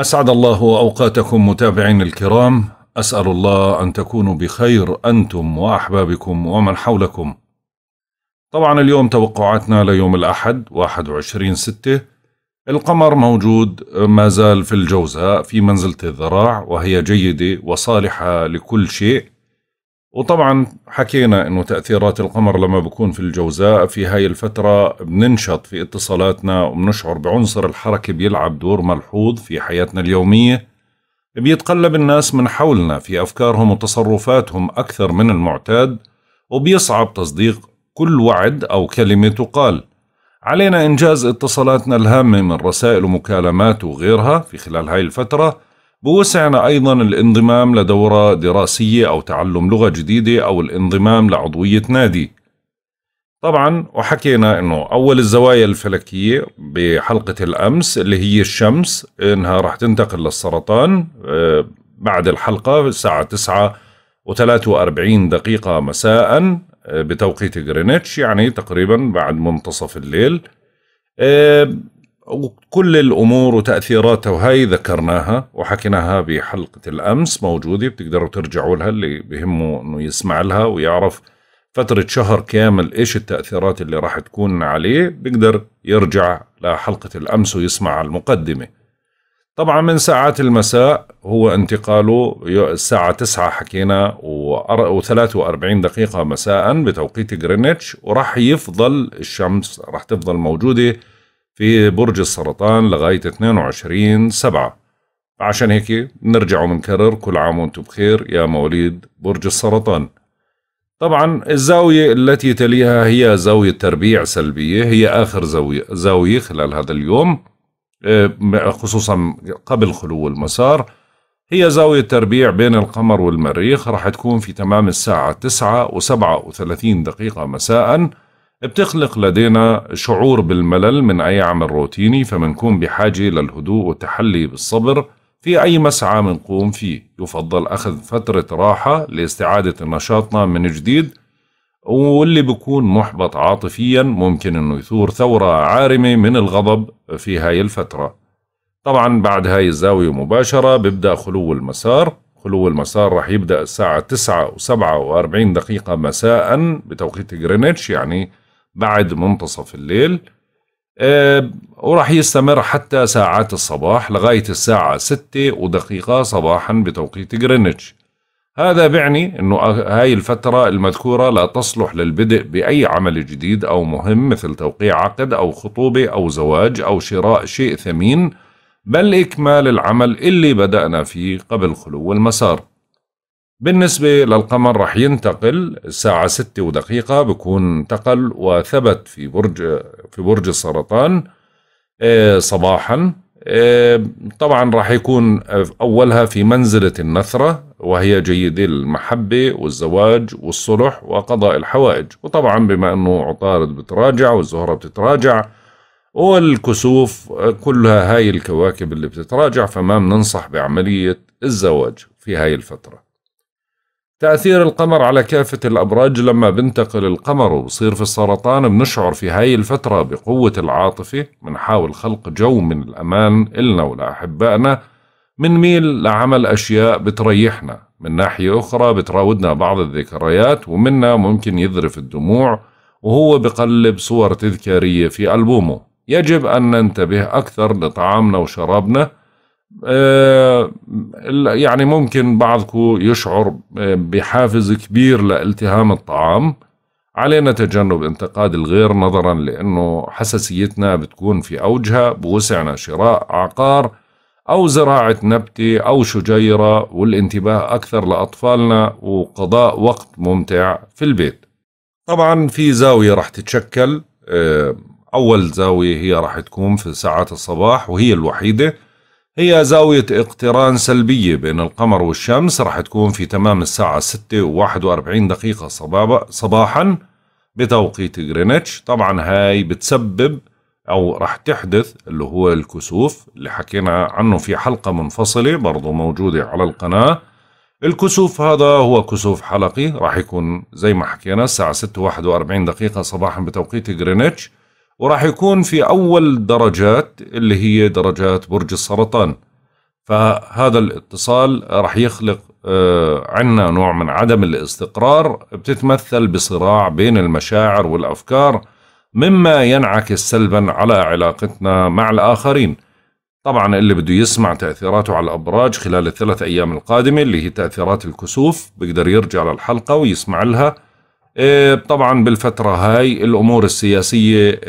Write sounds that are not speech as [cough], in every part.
أسعد الله أوقاتكم متابعين الكرام أسأل الله أن تكونوا بخير أنتم وأحبابكم ومن حولكم طبعا اليوم توقعاتنا ليوم الأحد 21 ستة القمر موجود ما زال في الجوزاء في منزلة الذراع وهي جيدة وصالحة لكل شيء وطبعا حكينا انه تاثيرات القمر لما بكون في الجوزاء في هاي الفتره بننشط في اتصالاتنا وبنشعر بعنصر الحركه بيلعب دور ملحوظ في حياتنا اليوميه بيتقلب الناس من حولنا في افكارهم وتصرفاتهم اكثر من المعتاد وبيصعب تصديق كل وعد او كلمه تقال علينا انجاز اتصالاتنا الهامه من رسائل ومكالمات وغيرها في خلال هاي الفتره بوسعنا أيضا الانضمام لدورة دراسية أو تعلم لغة جديدة أو الانضمام لعضوية نادي طبعا وحكينا انه اول الزوايا الفلكيه بحلقه الامس اللي هي الشمس انها راح تنتقل للسرطان آه، بعد الحلقه الساعه 9 و43 دقيقه مساء آه، بتوقيت جرينتش يعني تقريبا بعد منتصف الليل آه، وكل الامور وتاثيراتها وهي ذكرناها وحكيناها بحلقه الامس موجوده بتقدروا ترجعوا لها اللي بهمه انه يسمع لها ويعرف فترة شهر كامل ايش التأثيرات اللي راح تكون عليه بيقدر يرجع لحلقة الأمس ويسمع المقدمة طبعا من ساعات المساء هو انتقاله الساعة 9 حكينا و43 دقيقة مساء بتوقيت جرينتش وراح يفضل الشمس راح تفضل موجودة في برج السرطان لغاية 22 سبعة عشان هيك نرجع ونكرر كل عام وانتم بخير يا مواليد برج السرطان طبعا الزاوية التي تليها هي زاوية تربيع سلبية هي آخر زاوية, زاوية خلال هذا اليوم آه، خصوصا قبل خلو المسار هي زاوية تربيع بين القمر والمريخ راح تكون في تمام الساعة 9 و37 دقيقة مساءً بتخلق لدينا شعور بالملل من أي عمل روتيني فمنكون بحاجة للهدوء والتحلي بالصبر في أي مسعى منقوم فيه يفضل أخذ فترة راحة لاستعادة نشاطنا من جديد واللي بيكون محبط عاطفيا ممكن انه يثور ثورة عارمة من الغضب في هاي الفترة طبعا بعد هاي الزاوية مباشرة ببدأ خلو المسار خلو المسار رح يبدأ الساعة 9 و47 دقيقة مساء بتوقيت جرينتش يعني بعد منتصف الليل آه، وراح يستمر حتى ساعات الصباح لغاية الساعة 6 ودقيقة صباحا بتوقيت غرينتش هذا بيعني أنه هاي الفترة المذكورة لا تصلح للبدء بأي عمل جديد أو مهم مثل توقيع عقد أو خطوبة أو زواج أو شراء شيء ثمين بل إكمال العمل اللي بدأنا فيه قبل خلو المسار بالنسبة للقمر رح ينتقل الساعة ستة ودقيقة بكون انتقل وثبت في برج في برج السرطان آه، صباحا آه، طبعا رح يكون أولها في منزلة النثرة وهي جيدة المحبة والزواج والصلح وقضاء الحوائج وطبعا بما أنه عطارد بتراجع والزهرة بتتراجع والكسوف آه، كلها هاي الكواكب اللي بتتراجع فما بننصح بعملية الزواج في هاي الفترة تأثير القمر على كافة الأبراج لما بنتقل القمر وبصير في السرطان بنشعر في هاي الفترة بقوة العاطفة بنحاول خلق جو من الأمان إلنا ولأحبائنا منميل لعمل أشياء بتريحنا من ناحية أخرى بتراودنا بعض الذكريات ومنا ممكن يذرف الدموع وهو بقلب صور تذكارية في ألبومه يجب أن ننتبه أكثر لطعامنا وشرابنا آه، يعني ممكن بعضكم يشعر آه، بحافز كبير لالتهام الطعام علينا تجنب انتقاد الغير نظرا لأنه حساسيتنا بتكون في أوجها بوسعنا شراء عقار أو زراعة نبتة أو شجيرة والانتباه أكثر لأطفالنا وقضاء وقت ممتع في البيت طبعا في زاوية رح تتشكل آه، أول زاوية هي رح تكون في ساعات الصباح وهي الوحيدة هي زاوية اقتران سلبية بين القمر والشمس رح تكون في تمام الساعة 6 و 41 دقيقة صباحا بتوقيت غرينتش طبعا هاي بتسبب أو رح تحدث اللي هو الكسوف اللي حكينا عنه في حلقة منفصلة برضو موجودة على القناة الكسوف هذا هو كسوف حلقي راح يكون زي ما حكينا الساعة 6 41 دقيقة صباحا بتوقيت غرينتش وراح يكون في أول درجات اللي هي درجات برج السرطان فهذا الاتصال راح يخلق آه، عندنا نوع من عدم الاستقرار بتتمثل بصراع بين المشاعر والأفكار مما ينعكس سلبا على علاقتنا مع الآخرين طبعا اللي بده يسمع تأثيراته على الأبراج خلال الثلاث أيام القادمة اللي هي تأثيرات الكسوف بيقدر يرجع للحلقة ويسمع لها إيه، طبعا بالفترة هاي الأمور السياسية إيه،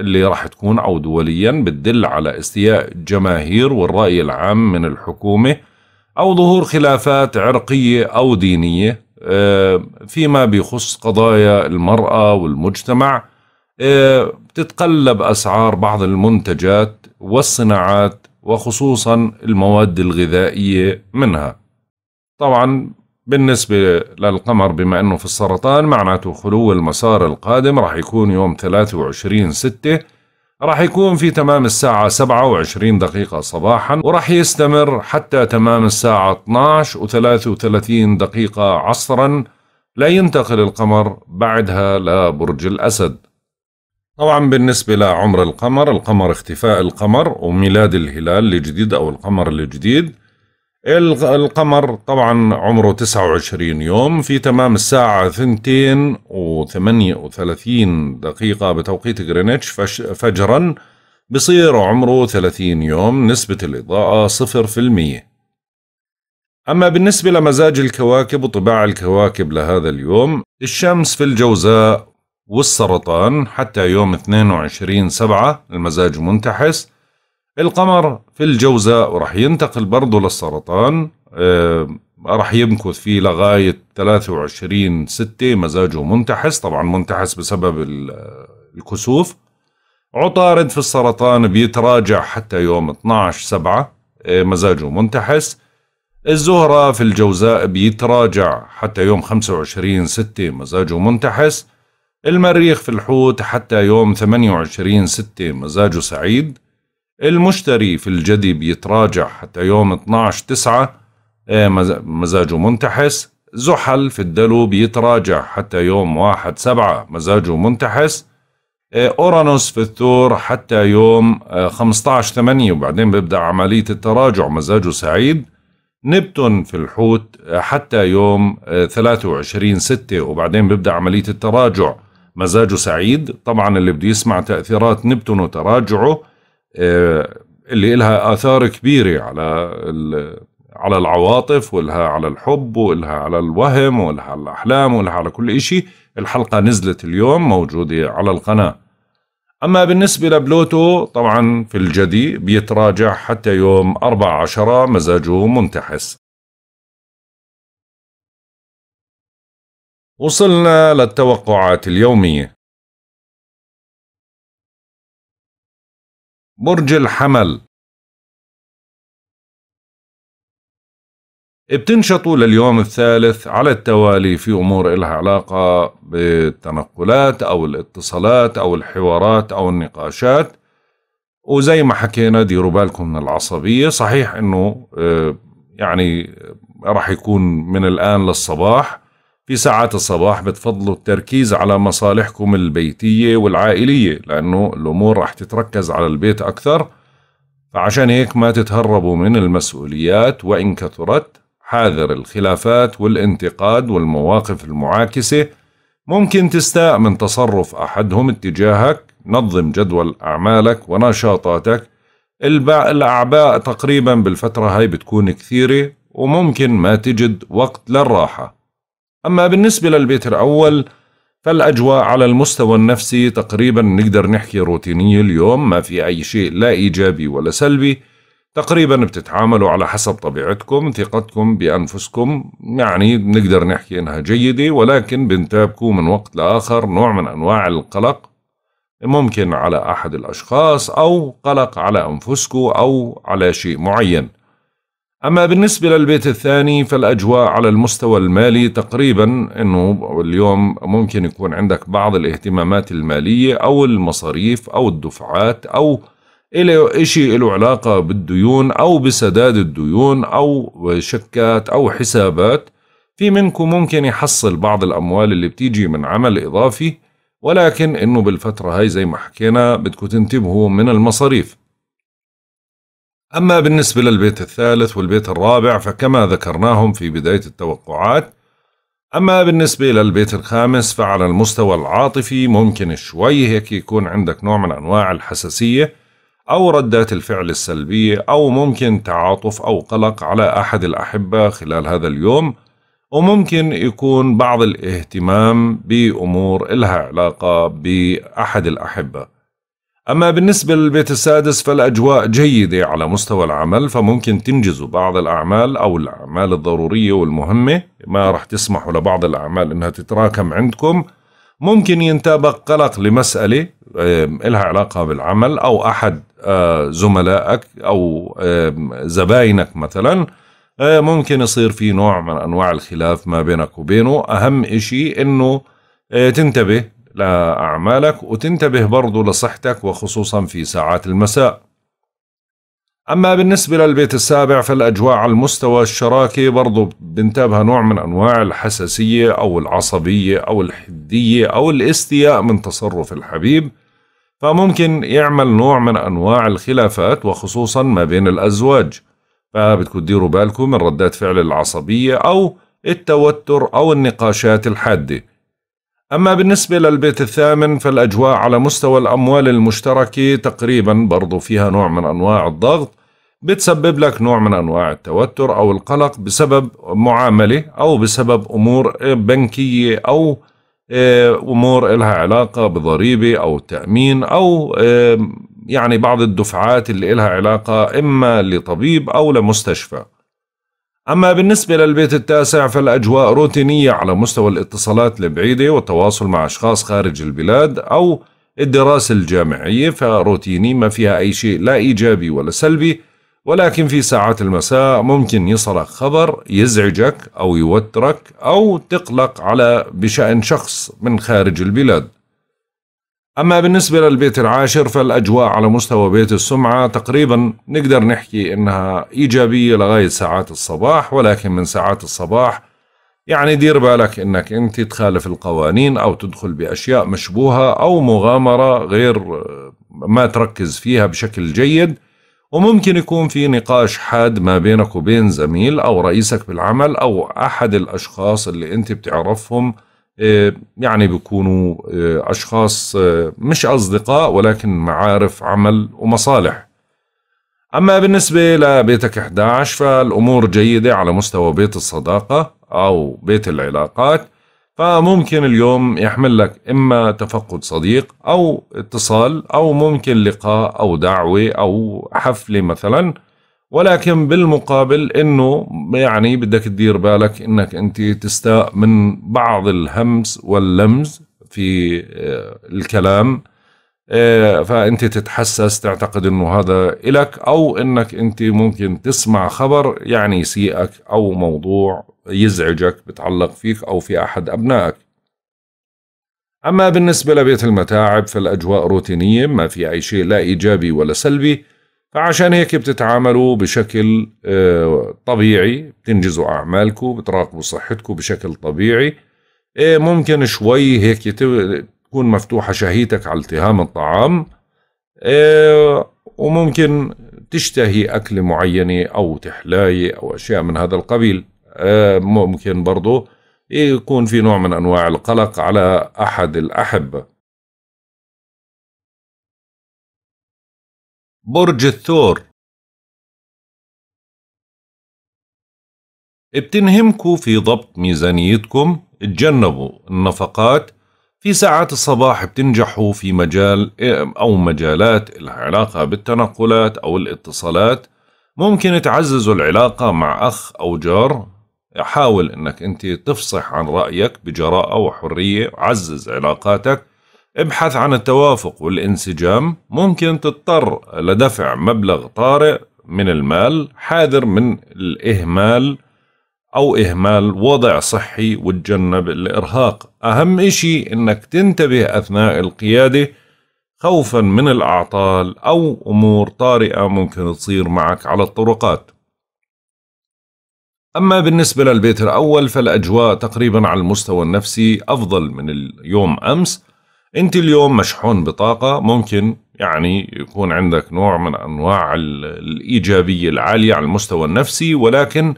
اللي راح تكون أو دوليا بتدل على استياء الجماهير والرأي العام من الحكومة أو ظهور خلافات عرقية أو دينية إيه، فيما بيخص قضايا المرأة والمجتمع بتتقلب أسعار بعض المنتجات والصناعات وخصوصا المواد الغذائية منها طبعا بالنسبة للقمر بما أنه في السرطان معناته خلو المسار القادم راح يكون يوم 23 ستة راح يكون في تمام الساعة 27 دقيقة صباحا وراح يستمر حتى تمام الساعة 12 و33 دقيقة عصرا لا ينتقل القمر بعدها لبرج الأسد طبعا بالنسبة لعمر القمر القمر اختفاء القمر وميلاد الهلال الجديد أو القمر الجديد القمر طبعا عمره 29 يوم في تمام الساعة 2 و 38 دقيقة بتوقيت غرينتش فجرا بصير عمره 30 يوم نسبة الإضاءة 0% أما بالنسبة لمزاج الكواكب وطباع الكواكب لهذا اليوم الشمس في الجوزاء والسرطان حتى يوم 22 سبعة المزاج منتحس القمر في الجوزاء وراح ينتقل برضه للسرطان آه راح يمكث فيه لغاية 23 ستة مزاجه منتحس طبعا منتحس بسبب الكسوف عطارد في السرطان بيتراجع حتى يوم 12 7 آه، مزاجه منتحس الزهرة في الجوزاء بيتراجع حتى يوم 25 ستة مزاجه منتحس المريخ في الحوت حتى يوم 28 ستة مزاجه سعيد المشتري في الجدي بيتراجع حتى يوم 12 تسعة آه، مزاجه منتحس زحل في الدلو بيتراجع حتى يوم 1 سبعة مزاجه منتحس آه، أورانوس في الثور حتى يوم 15 آه، 8 وبعدين بيبدأ عملية التراجع مزاجه سعيد نبتون في الحوت حتى يوم 23 6 وبعدين بيبدأ عملية التراجع مزاجه سعيد طبعا اللي بده يسمع تأثيرات نبتون وتراجعه آه، اللي لها آثار كبيرة على على العواطف ولها على الحب ولها على الوهم ولها على الأحلام ولها على كل شيء الحلقة نزلت اليوم موجودة على القناة أما بالنسبة لبلوتو طبعا في الجدي بيتراجع حتى يوم 14 مزاجه منتحس وصلنا للتوقعات اليومية برج الحمل بتنشطوا لليوم الثالث على التوالي في أمور إلها علاقة بالتنقلات أو الاتصالات أو الحوارات أو النقاشات وزي ما حكينا ديروا بالكم من العصبية صحيح أنه آه، يعني آه، راح يكون من الآن للصباح في ساعات الصباح بتفضلوا التركيز على مصالحكم البيتية والعائلية لأنه الأمور رح تتركز على البيت أكثر فعشان هيك ما تتهربوا من المسؤوليات وإن كثرت حاذر الخلافات والانتقاد والمواقف المعاكسة ممكن تستاء من تصرف أحدهم اتجاهك نظم جدول أعمالك ونشاطاتك الأعباء تقريبا بالفترة هاي بتكون كثيرة وممكن ما تجد وقت للراحة أما بالنسبة للبيت الأول فالأجواء على المستوى النفسي تقريبا نقدر نحكي روتينية اليوم ما في أي شيء لا إيجابي ولا سلبي تقريبا بتتعاملوا على حسب طبيعتكم ثقتكم بأنفسكم يعني بنقدر نحكي إنها جيدة ولكن بنتابكوا من وقت لآخر نوع من أنواع القلق ممكن على أحد الأشخاص أو قلق على أنفسكم أو على شيء معين أما بالنسبة للبيت الثاني فالأجواء على المستوى المالي تقريبا أنه اليوم ممكن يكون عندك بعض الاهتمامات المالية أو المصاريف أو الدفعات أو شيء إشي له علاقة بالديون أو بسداد الديون أو شكات أو حسابات في منكم ممكن يحصل بعض الأموال اللي بتيجي من عمل إضافي ولكن إنه بالفترة هاي زي ما حكينا بدكم تنتبهوا من المصاريف أما بالنسبة للبيت الثالث والبيت الرابع فكما ذكرناهم في بداية التوقعات أما بالنسبة للبيت الخامس فعلى المستوى العاطفي ممكن شوي هيك يكون عندك نوع من أنواع الحساسية أو ردات الفعل السلبية أو ممكن تعاطف أو قلق على أحد الأحبة خلال هذا اليوم وممكن يكون بعض الاهتمام بأمور إلها علاقة بأحد الأحبة أما بالنسبة للبيت السادس فالأجواء جيدة على مستوى العمل فممكن تنجزوا بعض الأعمال أو الأعمال الضرورية والمهمة ما رح تسمحوا لبعض الأعمال أنها تتراكم عندكم ممكن ينتابك قلق لمسألة إلها علاقة بالعمل أو أحد آه، زملائك أو زباينك مثلا آه، ممكن يصير في نوع من أنواع الخلاف ما بينك وبينه أهم إشي أنه آه، تنتبه لأعمالك وتنتبه برضو لصحتك وخصوصا في ساعات المساء أما بالنسبة للبيت السابع فالأجواء على المستوى الشراكي برضو بنتابها نوع من أنواع الحساسية أو العصبية أو الحدية أو الاستياء من تصرف الحبيب فممكن يعمل نوع من أنواع الخلافات وخصوصا ما بين الأزواج فبتكون ديروا بالكم من ردات فعل العصبية أو التوتر أو النقاشات الحادة أما بالنسبة للبيت الثامن فالأجواء على مستوى الأموال المشتركة تقريبا برضو فيها نوع من أنواع الضغط بتسبب لك نوع من أنواع التوتر أو القلق بسبب معاملة أو بسبب أمور بنكية أو آه، أمور لها علاقة بضريبة أو تأمين أو آه، يعني بعض الدفعات اللي لها علاقة إما لطبيب أو لمستشفى أما بالنسبة للبيت التاسع فالأجواء روتينية على مستوى الاتصالات البعيدة والتواصل مع أشخاص خارج البلاد أو الدراسة الجامعية فروتيني ما فيها أي شيء لا إيجابي ولا سلبي ولكن في ساعات المساء ممكن يصلك خبر يزعجك أو يوترك أو تقلق على بشأن شخص من خارج البلاد أما بالنسبة للبيت العاشر فالأجواء على مستوى بيت السمعة تقريبا نقدر نحكي إنها إيجابية لغاية ساعات الصباح ولكن من ساعات الصباح يعني دير بالك إنك أنت تخالف القوانين أو تدخل بأشياء مشبوهة أو مغامرة غير آه، ما تركز فيها بشكل جيد وممكن يكون في نقاش حاد ما بينك وبين زميل أو رئيسك بالعمل أو أحد الأشخاص اللي أنت بتعرفهم آه، يعني بيكونوا آه، أشخاص آه، مش أصدقاء ولكن معارف عمل ومصالح أما بالنسبة لبيتك 11 فالأمور جيدة على مستوى بيت الصداقة أو بيت العلاقات فممكن اليوم يحمل لك إما تفقد صديق أو اتصال أو ممكن لقاء أو دعوة أو حفلة مثلاً ولكن بالمقابل انه يعني بدك تدير بالك انك انت تستاء من بعض الهمس واللمز في آه، الكلام آه، فانت تتحسس تعتقد انه هذا الك او انك انت ممكن تسمع خبر يعني يسيئك او موضوع يزعجك بتعلق فيك او في احد ابنائك اما بالنسبه لبيت المتاعب فالاجواء روتينيه ما في اي شيء لا ايجابي ولا سلبي فعشان هيك بتتعاملوا بشكل آه، طبيعي بتنجزوا أعمالكم بتراقبوا صحتكم بشكل طبيعي آه، ممكن شوي هيك تكون مفتوحة شهيتك على التهام الطعام آه، وممكن تشتهي أكل معينة أو تحلاية أو أشياء من هذا القبيل ممكن برضو يكون في نوع من أنواع القلق على أحد الأحبة برج الثور بتنهمكوا في ضبط ميزانيتكم اتجنبوا النفقات في ساعات الصباح بتنجحوا في مجال أو مجالات العلاقة بالتنقلات أو الاتصالات ممكن تعززوا العلاقة مع أخ أو جار حاول أنك أنت تفصح عن رأيك بجراءة وحرية عزز علاقاتك ابحث عن التوافق والانسجام ممكن تضطر لدفع مبلغ طارئ من المال حاذر من الإهمال أو إهمال وضع صحي وتجنب الإرهاق أهم إشي أنك تنتبه أثناء القيادة خوفا من الأعطال أو أمور طارئة ممكن تصير معك على الطرقات أما بالنسبة للبيت الأول فالأجواء تقريبا على المستوى النفسي أفضل من اليوم أمس انت اليوم مشحون بطاقه ممكن يعني يكون عندك نوع من انواع الايجابيه العاليه على المستوى النفسي ولكن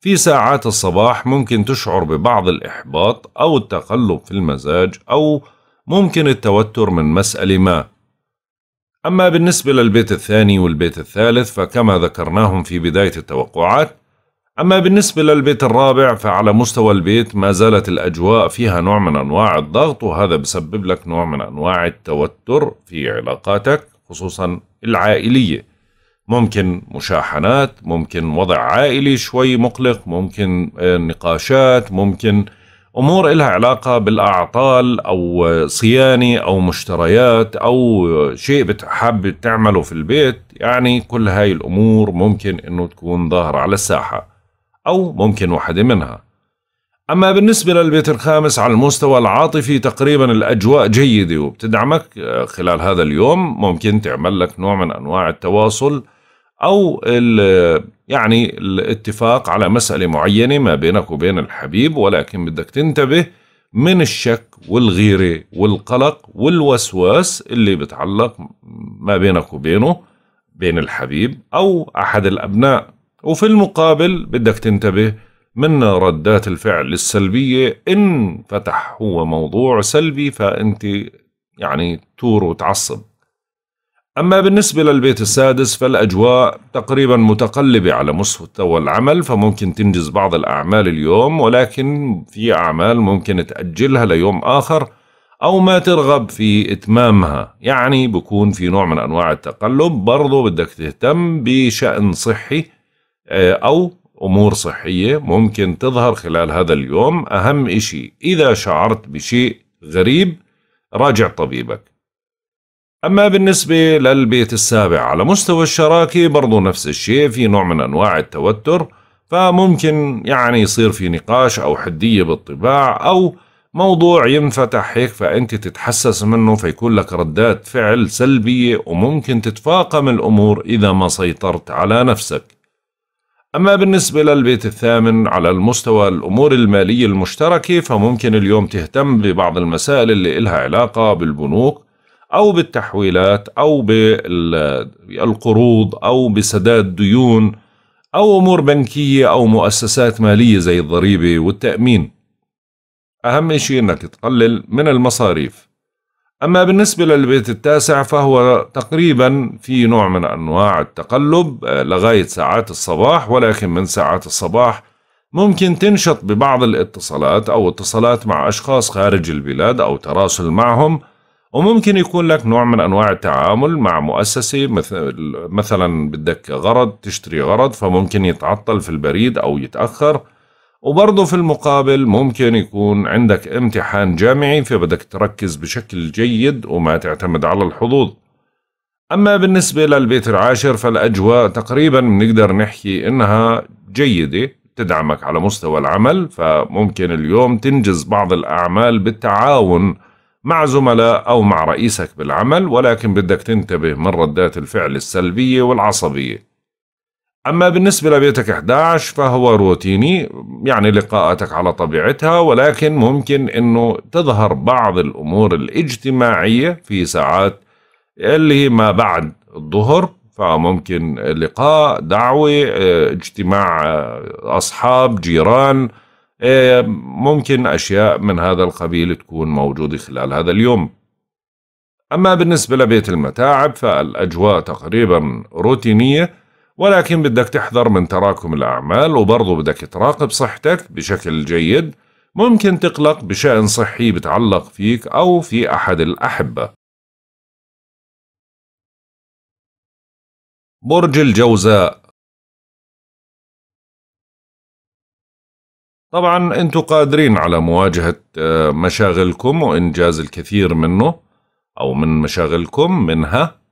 في ساعات الصباح ممكن تشعر ببعض الاحباط او التقلب في المزاج او ممكن التوتر من مساله ما اما بالنسبه للبيت الثاني والبيت الثالث فكما ذكرناهم في بدايه التوقعات أما بالنسبة للبيت الرابع فعلى مستوى البيت ما زالت الأجواء فيها نوع من أنواع الضغط وهذا بسبب لك نوع من أنواع التوتر في علاقاتك خصوصا العائلية ممكن مشاحنات ممكن وضع عائلي شوي مقلق ممكن آه، نقاشات ممكن أمور إلها علاقة بالأعطال أو صيانة أو مشتريات أو شيء حابب تعمله في البيت يعني كل هاي الأمور ممكن أنه تكون ظاهرة على الساحة أو ممكن واحدة منها أما بالنسبة للبيت الخامس على المستوى العاطفي تقريبا الأجواء جيدة وبتدعمك خلال هذا اليوم ممكن تعمل لك نوع من أنواع التواصل أو يعني الاتفاق على مسألة معينة ما بينك وبين الحبيب ولكن بدك تنتبه من الشك والغيرة والقلق والوسواس اللي بتعلق ما بينك وبينه بين الحبيب أو أحد الأبناء وفي المقابل بدك تنتبه من ردات الفعل السلبية إن فتح هو موضوع سلبي فأنت يعني تور وتعصب أما بالنسبة للبيت السادس فالأجواء تقريبا متقلبة على مستوى العمل فممكن تنجز بعض الأعمال اليوم ولكن في أعمال ممكن تأجلها ليوم آخر أو ما ترغب في إتمامها يعني بكون في نوع من أنواع التقلب برضو بدك تهتم بشأن صحي آه، أو أمور صحية ممكن تظهر خلال هذا اليوم أهم إشي إذا شعرت بشيء غريب راجع طبيبك أما بالنسبة للبيت السابع على مستوى الشراكة برضو نفس الشيء في نوع من أنواع التوتر فممكن يعني يصير في نقاش أو حدية بالطباع أو موضوع ينفتح هيك فأنت تتحسس منه فيكون لك ردات فعل سلبية وممكن تتفاقم الأمور إذا ما سيطرت على نفسك أما بالنسبة للبيت الثامن على المستوى الأمور المالية المشتركة فممكن اليوم تهتم ببعض المسائل اللي إلها علاقة بالبنوك أو بالتحويلات أو بالقروض أو بسداد ديون أو أمور بنكية أو مؤسسات مالية زي الضريبة والتأمين أهم شيء أنك تقلل من المصاريف أما بالنسبة للبيت التاسع فهو تقريبا في نوع من أنواع التقلب آه، لغاية ساعات الصباح ولكن من ساعات الصباح ممكن تنشط ببعض الاتصالات أو اتصالات مع أشخاص خارج البلاد أو تراسل معهم وممكن يكون لك نوع من أنواع التعامل مع مؤسسة مثل مثلا بدك غرض تشتري غرض فممكن يتعطل في البريد أو يتأخر وبرضه في المقابل ممكن يكون عندك امتحان جامعي فبدك تركز بشكل جيد وما تعتمد على الحظوظ أما بالنسبة للبيت العاشر فالأجواء تقريبا بنقدر نحكي إنها جيدة تدعمك على مستوى العمل فممكن اليوم تنجز بعض الأعمال بالتعاون مع زملاء أو مع رئيسك بالعمل ولكن بدك تنتبه من ردات الفعل السلبية والعصبية أما بالنسبة لبيتك 11 فهو روتيني يعني لقاءاتك على طبيعتها ولكن ممكن أنه تظهر بعض الأمور الاجتماعية في ساعات اللي ما بعد الظهر فممكن لقاء دعوة اجتماع أصحاب جيران ممكن أشياء من هذا القبيل تكون موجودة خلال هذا اليوم أما بالنسبة لبيت المتاعب فالأجواء تقريبا روتينية ولكن بدك تحذر من تراكم الأعمال وبرضه بدك تراقب صحتك بشكل جيد ممكن تقلق بشأن صحي بتعلق فيك أو في أحد الأحبة برج الجوزاء طبعا انتم قادرين على مواجهة آه، مشاغلكم وإنجاز الكثير منه أو من مشاغلكم منها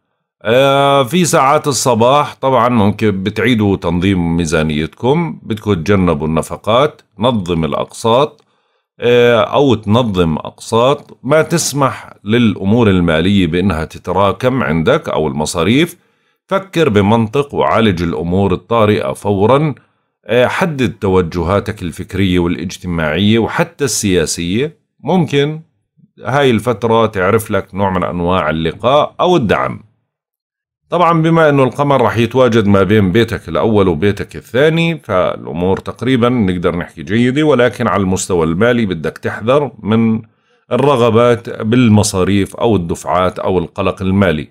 آه، في ساعات الصباح طبعا ممكن بتعيدوا تنظيم ميزانيتكم بدكم تجنبوا النفقات نظم الأقساط آه، أو تنظم أقساط ما تسمح للأمور المالية بأنها تتراكم عندك أو المصاريف فكر بمنطق وعالج الأمور الطارئة فورا آه، حدد توجهاتك الفكرية والاجتماعية وحتى السياسية ممكن هاي الفترة تعرف لك نوع من أنواع اللقاء أو الدعم طبعا بما انه القمر راح يتواجد ما بين بيتك الاول وبيتك الثاني فالامور تقريبا نقدر نحكي جيده ولكن على المستوى المالي بدك تحذر من الرغبات بالمصاريف او الدفعات او القلق المالي.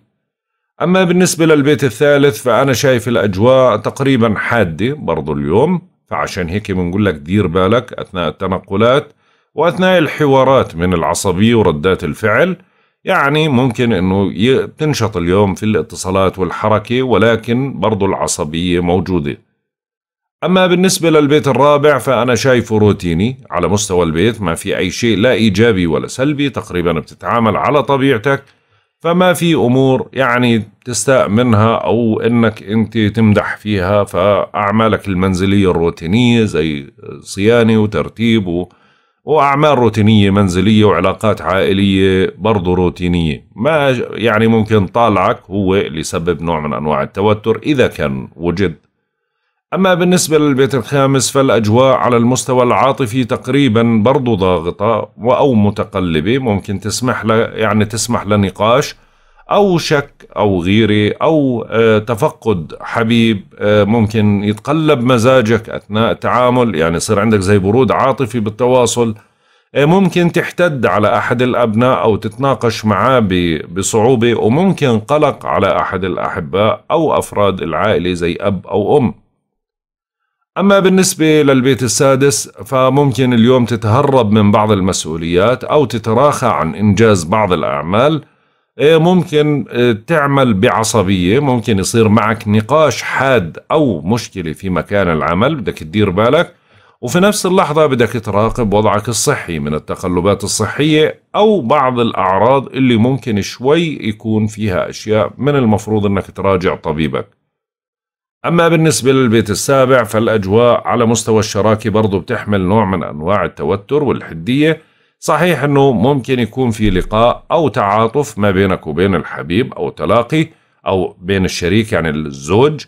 اما بالنسبه للبيت الثالث فانا شايف الاجواء تقريبا حاده برضو اليوم فعشان هيك بنقول لك دير بالك اثناء التنقلات واثناء الحوارات من العصبيه وردات الفعل يعني ممكن انه تنشط اليوم في الاتصالات والحركة ولكن برضو العصبية موجودة أما بالنسبة للبيت الرابع فأنا شايفه روتيني على مستوى البيت ما في أي شيء لا إيجابي ولا سلبي تقريبا بتتعامل على طبيعتك فما في أمور يعني تستاء منها أو إنك أنت تمدح فيها فأعمالك المنزلية الروتينية زي صيانة وترتيب وأعمال روتينية منزلية وعلاقات عائلية برضه روتينية ما يعني ممكن طالعك هو اللي يسبب نوع من أنواع التوتر إذا كان وجد أما بالنسبة للبيت الخامس فالأجواء على المستوى العاطفي تقريبا برضو ضاغطة أو متقلبة ممكن تسمح يعني تسمح لنقاش أو شك أو غيرة أو آه، تفقد حبيب آه، ممكن يتقلب مزاجك أثناء التعامل يعني يصير عندك زي برود عاطفي بالتواصل آه، ممكن تحتد على أحد الأبناء أو تتناقش معاه بصعوبة وممكن قلق على أحد الأحباء أو أفراد العائلة زي أب أو أم أما بالنسبة للبيت السادس فممكن اليوم تتهرب من بعض المسؤوليات أو تتراخى عن إنجاز بعض الأعمال إيه، ممكن إيه، تعمل بعصبية ممكن يصير معك نقاش حاد أو مشكلة في مكان العمل بدك تدير بالك وفي نفس اللحظة بدك تراقب وضعك الصحي من التقلبات الصحية أو بعض الأعراض اللي ممكن شوي يكون فيها أشياء من المفروض أنك تراجع طبيبك أما بالنسبة للبيت السابع فالأجواء على مستوى الشراكة برضو بتحمل نوع من أنواع التوتر والحدية صحيح أنه ممكن يكون في لقاء أو تعاطف ما بينك وبين الحبيب أو تلاقي أو بين الشريك يعني الزوج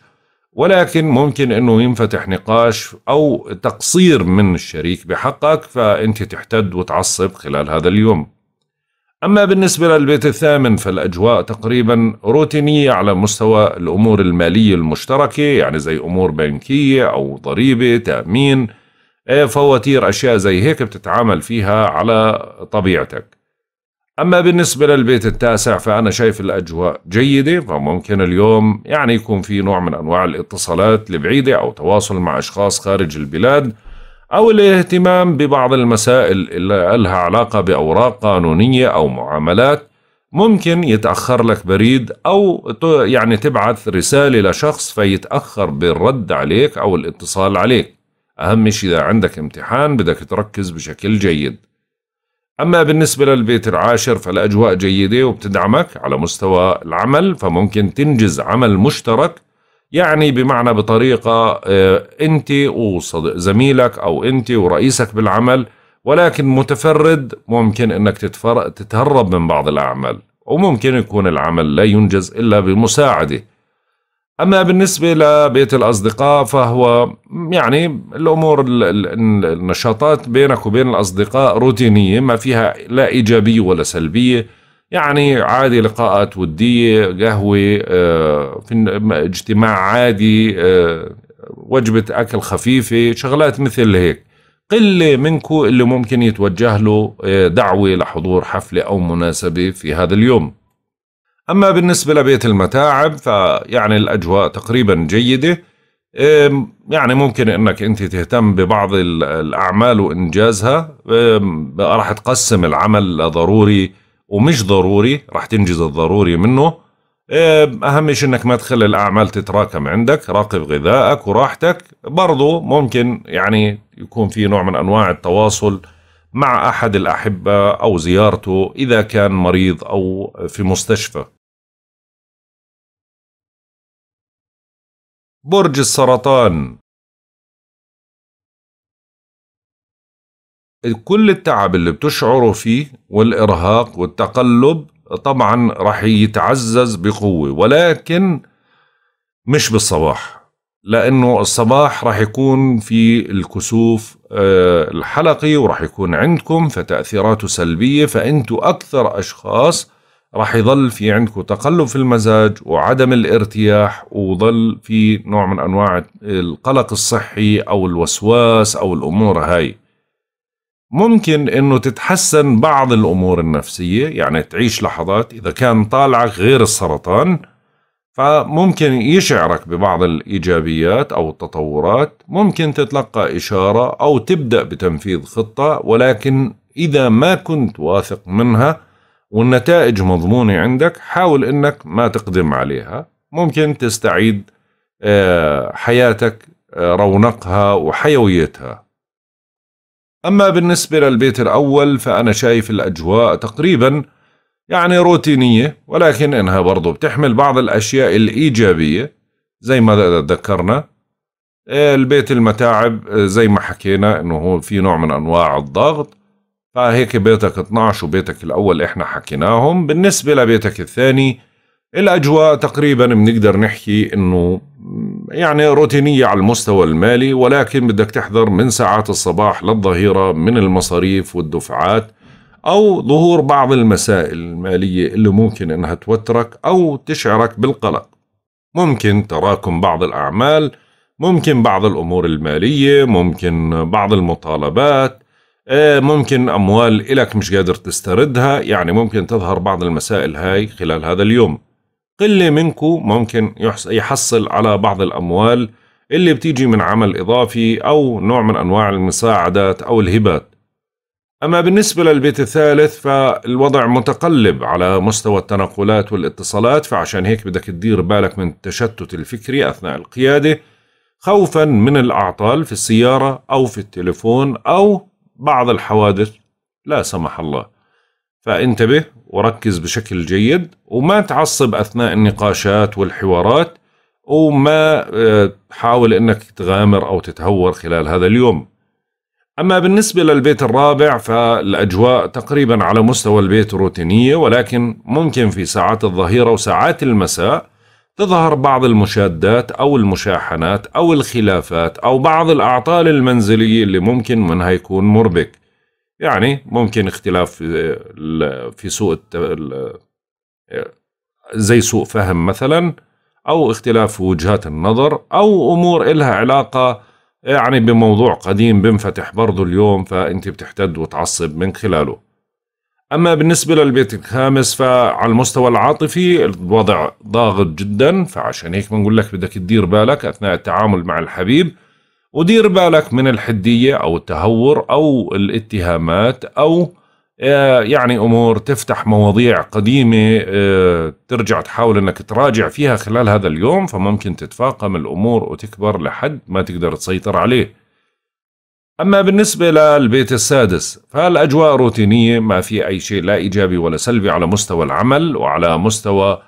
ولكن ممكن أنه ينفتح نقاش أو تقصير من الشريك بحقك فأنت تحتد وتعصب خلال هذا اليوم أما بالنسبة للبيت الثامن فالأجواء تقريبا روتينية على مستوى الأمور المالية المشتركة يعني زي أمور بنكية أو ضريبة تأمين إيه، فواتير أشياء زي هيك بتتعامل فيها على طبيعتك أما بالنسبة للبيت التاسع فأنا شايف الأجواء جيدة فممكن اليوم يعني يكون في نوع من أنواع الاتصالات البعيدة أو تواصل مع أشخاص خارج البلاد أو الاهتمام ببعض المسائل اللي لها علاقة بأوراق قانونية أو معاملات ممكن يتأخر لك بريد أو يعني تبعث رسالة لشخص فيتأخر بالرد عليك أو الاتصال عليك أهم شيء إذا عندك امتحان بدك تركز بشكل جيد أما بالنسبة للبيت العاشر فالأجواء جيدة وبتدعمك على مستوى العمل فممكن تنجز عمل مشترك يعني بمعنى بطريقة آه، أنت وزميلك أو أنت ورئيسك بالعمل ولكن متفرد ممكن أنك تتهرب من بعض الأعمال وممكن يكون العمل لا ينجز إلا بمساعدة أما بالنسبة لبيت الأصدقاء فهو يعني الأمور النشاطات بينك وبين الأصدقاء روتينية ما فيها لا إيجابية ولا سلبية يعني عادي لقاءات ودية قهوة آه، في اجتماع عادي آه، وجبة أكل خفيفة شغلات مثل هيك قلة منكو اللي ممكن يتوجه له آه، دعوة لحضور حفلة أو مناسبة في هذا اليوم أما بالنسبة لبيت المتاعب فيعني الأجواء تقريبا جيدة يعني ممكن أنك أنت تهتم ببعض الأعمال وإنجازها راح تقسم العمل لضروري ومش ضروري راح تنجز الضروري منه أهم شيء أنك ما تخلي الأعمال تتراكم عندك راقب غذائك وراحتك برضو ممكن يعني يكون في نوع من أنواع التواصل مع أحد الأحبة أو زيارته إذا كان مريض أو في مستشفى برج السرطان كل التعب اللي بتشعره فيه والإرهاق والتقلب طبعا رح يتعزز بقوة ولكن مش بالصباح لأنه الصباح رح يكون في الكسوف آه، الحلقي ورح يكون عندكم فتأثيراته سلبية فأنتوا أكثر أشخاص راح يظل في عندكم تقلب في المزاج وعدم الارتياح وظل في نوع من انواع القلق الصحي او الوسواس او الامور هاي ممكن انه تتحسن بعض الامور النفسيه يعني تعيش لحظات اذا كان طالعك غير السرطان فممكن يشعرك ببعض الايجابيات او التطورات ممكن تتلقى اشاره او تبدا بتنفيذ خطه ولكن اذا ما كنت واثق منها والنتائج مضمونة عندك حاول انك ما تقدم عليها ممكن تستعيد آه، حياتك آه، رونقها وحيويتها أما بالنسبة للبيت الأول فأنا شايف الأجواء تقريبا يعني روتينية ولكن إنها برضو بتحمل بعض الأشياء الإيجابية زي ما ذكرنا آه، البيت المتاعب زي ما حكينا إنه هو في نوع من أنواع الضغط فهيك بيتك 12 وبيتك الأول إحنا حكيناهم بالنسبة لبيتك الثاني الأجواء تقريبا بنقدر نحكي إنه يعني روتينية على المستوى المالي ولكن بدك تحذر من ساعات الصباح للظهيرة من المصاريف والدفعات أو ظهور بعض المسائل المالية اللي ممكن إنها توترك أو تشعرك بالقلق ممكن تراكم بعض الأعمال ممكن بعض الأمور المالية ممكن بعض المطالبات آه، ممكن أموال إلك مش قادر تستردها يعني ممكن تظهر بعض المسائل هاي خلال هذا اليوم قلة منكو ممكن يحصل على بعض الأموال اللي بتيجي من عمل إضافي أو نوع من أنواع المساعدات أو الهبات أما بالنسبة للبيت الثالث فالوضع متقلب على مستوى التنقلات والاتصالات فعشان هيك بدك تدير بالك من التشتت الفكري أثناء القيادة خوفا من الأعطال في السيارة أو في التليفون أو بعض الحوادث لا سمح الله فانتبه وركز بشكل جيد وما تعصب أثناء النقاشات والحوارات وما آه، حاول أنك تغامر أو تتهور خلال هذا اليوم أما بالنسبة للبيت الرابع فالأجواء تقريبا على مستوى البيت روتينية ولكن ممكن في ساعات الظهيرة وساعات المساء تظهر بعض المشادات أو المشاحنات أو الخلافات أو بعض الأعطال المنزلية اللي ممكن منها يكون مربك يعني ممكن اختلاف في سوء زي سوء فهم مثلا أو اختلاف في وجهات النظر أو أمور إلها علاقة يعني بموضوع قديم بنفتح برضه اليوم فأنت بتحتد وتعصب من خلاله أما بالنسبة للبيت الخامس فعلى المستوى العاطفي الوضع ضاغط جدا فعشان هيك بنقول لك بدك تدير بالك أثناء التعامل مع الحبيب ودير بالك من الحدية أو التهور أو الاتهامات أو آه، يعني أمور تفتح مواضيع قديمة آه، ترجع تحاول أنك تراجع فيها خلال هذا اليوم فممكن تتفاقم الأمور وتكبر لحد ما تقدر تسيطر عليه أما بالنسبة للبيت السادس فالأجواء روتينية ما في أي شيء لا إيجابي ولا سلبي على مستوى العمل وعلى مستوى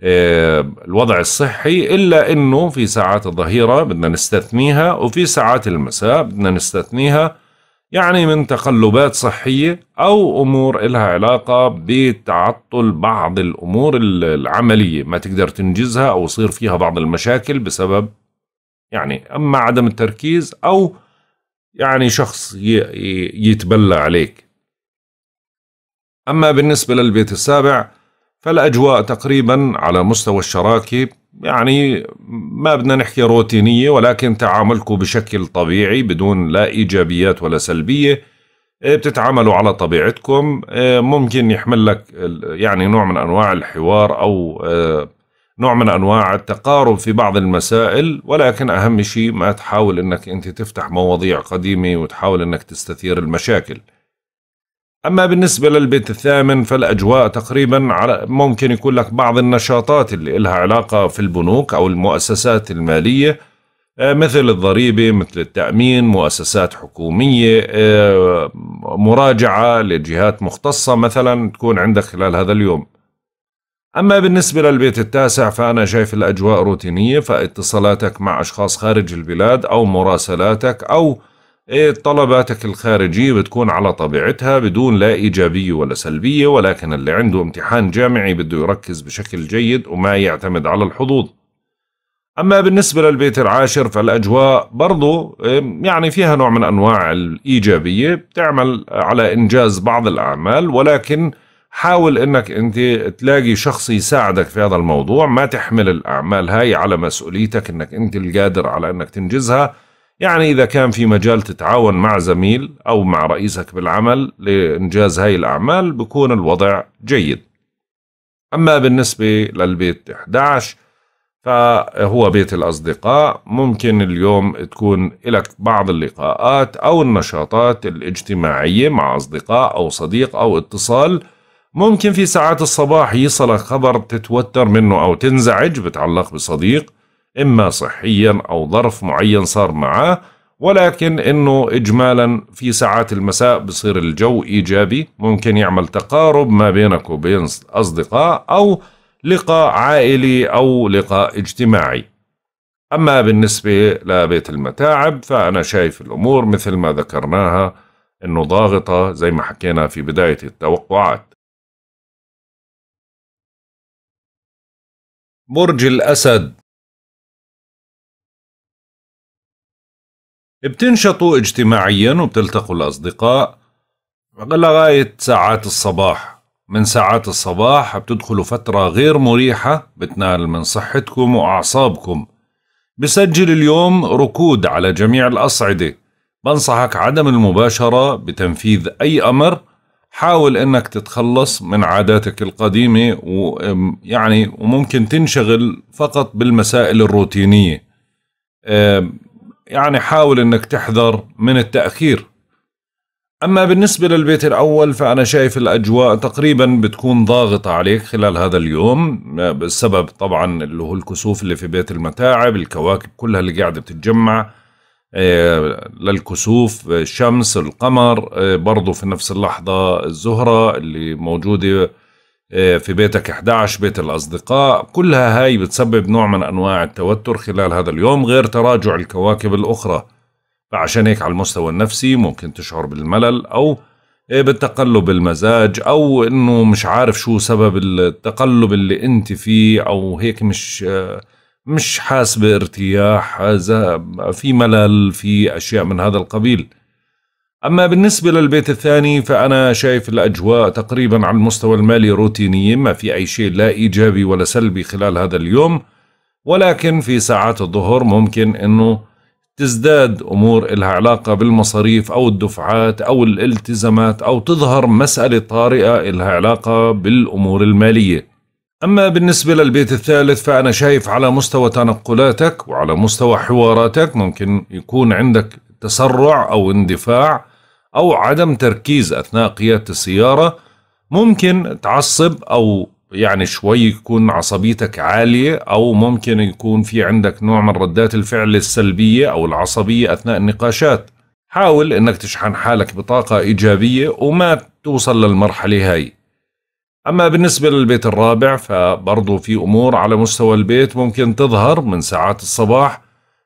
آه، الوضع الصحي إلا أنه في ساعات الظهيرة بدنا نستثنيها وفي ساعات المساء بدنا نستثنيها يعني من تقلبات صحية أو أمور إلها علاقة بتعطل بعض الأمور العملية ما تقدر تنجزها أو يصير فيها بعض المشاكل بسبب يعني أما عدم التركيز أو يعني شخص يتبلى عليك أما بالنسبة للبيت السابع فالأجواء تقريبا على مستوى الشراكة يعني ما بدنا نحكي روتينية ولكن تعاملكم بشكل طبيعي بدون لا إيجابيات ولا سلبية إيه، بتتعاملوا على طبيعتكم إيه، ممكن يحمل لك يعني نوع من أنواع الحوار أو آه، نوع من أنواع التقارب في بعض المسائل ولكن أهم شيء ما تحاول أنك أنت تفتح مواضيع قديمة وتحاول أنك تستثير المشاكل أما بالنسبة للبيت الثامن فالأجواء تقريبا على ممكن يكون لك بعض النشاطات اللي إلها علاقة في البنوك أو المؤسسات المالية آه، مثل الضريبة مثل التأمين مؤسسات حكومية آه، مراجعة لجهات مختصة مثلا تكون عندك خلال هذا اليوم أما بالنسبة للبيت التاسع فأنا شايف الأجواء روتينية فاتصالاتك مع أشخاص خارج البلاد أو مراسلاتك أو إيه، طلباتك الخارجية بتكون على طبيعتها بدون لا إيجابية ولا سلبية ولكن اللي عنده امتحان جامعي بده يركز بشكل جيد وما يعتمد على الحظوظ أما بالنسبة للبيت العاشر فالأجواء برضو يعني فيها نوع من أنواع الإيجابية بتعمل على إنجاز بعض الأعمال ولكن حاول انك انت تلاقي شخص يساعدك في هذا الموضوع ما تحمل الاعمال هاي على مسؤوليتك انك انت القادر على انك تنجزها يعني اذا كان في مجال تتعاون مع زميل او مع رئيسك بالعمل لانجاز هاي الاعمال بكون الوضع جيد اما بالنسبه للبيت 11 فهو بيت الأصدقاء ممكن اليوم تكون لك بعض اللقاءات أو النشاطات الاجتماعية مع أصدقاء أو صديق أو اتصال ممكن في ساعات الصباح يصلك خبر تتوتر منه أو تنزعج بتعلق بصديق إما صحيا أو ظرف معين صار معاه ولكن إنه إجمالا في ساعات المساء بصير الجو إيجابي ممكن يعمل تقارب ما بينك وبين أصدقاء أو لقاء عائلي أو لقاء اجتماعي أما بالنسبة لبيت المتاعب فأنا شايف الأمور مثل ما ذكرناها إنه ضاغطة زي ما حكينا في بداية التوقعات برج الأسد بتنشطوا اجتماعيا وبتلتقوا الأصدقاء لغاية ساعات الصباح من ساعات الصباح بتدخلوا فترة غير مريحة بتنال من صحتكم وأعصابكم بسجل اليوم ركود على جميع الأصعدة بنصحك عدم المباشرة بتنفيذ أي أمر حاول انك تتخلص من عاداتك القديمه ويعني وممكن تنشغل فقط بالمسائل الروتينيه يعني حاول انك تحذر من التاخير اما بالنسبه للبيت الاول فانا شايف الاجواء تقريبا بتكون ضاغطه عليك خلال هذا اليوم بالسبب طبعا اللي هو الكسوف اللي في بيت المتاعب الكواكب كلها اللي قاعده بتتجمع آه، للكسوف آه، الشمس القمر آه، برضو في نفس اللحظة الزهرة اللي موجودة في بيتك 11 بيت الأصدقاء كلها هاي بتسبب نوع من أنواع التوتر خلال هذا اليوم غير تراجع الكواكب الأخرى فعشان هيك على المستوى النفسي ممكن تشعر بالملل أو بالتقلب المزاج أو أنه مش عارف شو سبب التقلب اللي أنت فيه أو هيك مش مش حاس بارتياح في ملل في أشياء من هذا القبيل أما بالنسبة للبيت الثاني فأنا شايف الأجواء تقريبا على المستوى المالي روتينية ما في أي شيء لا إيجابي ولا سلبي خلال هذا اليوم ولكن في ساعات الظهر ممكن أنه تزداد أمور إلها علاقة بالمصاريف أو الدفعات أو الالتزامات أو تظهر مسألة طارئة إلها علاقة بالأمور المالية أما بالنسبة للبيت الثالث فأنا شايف على مستوى تنقلاتك وعلى مستوى حواراتك ممكن يكون عندك تسرع أو اندفاع أو عدم تركيز أثناء قيادة السيارة ممكن تعصب أو يعني شوي يكون عصبيتك عالية أو ممكن يكون في عندك نوع من ردات الفعل السلبية أو العصبية أثناء النقاشات حاول أنك تشحن حالك بطاقة إيجابية وما توصل للمرحلة هاي أما بالنسبة للبيت الرابع فبرضو في أمور على مستوى البيت ممكن تظهر من ساعات الصباح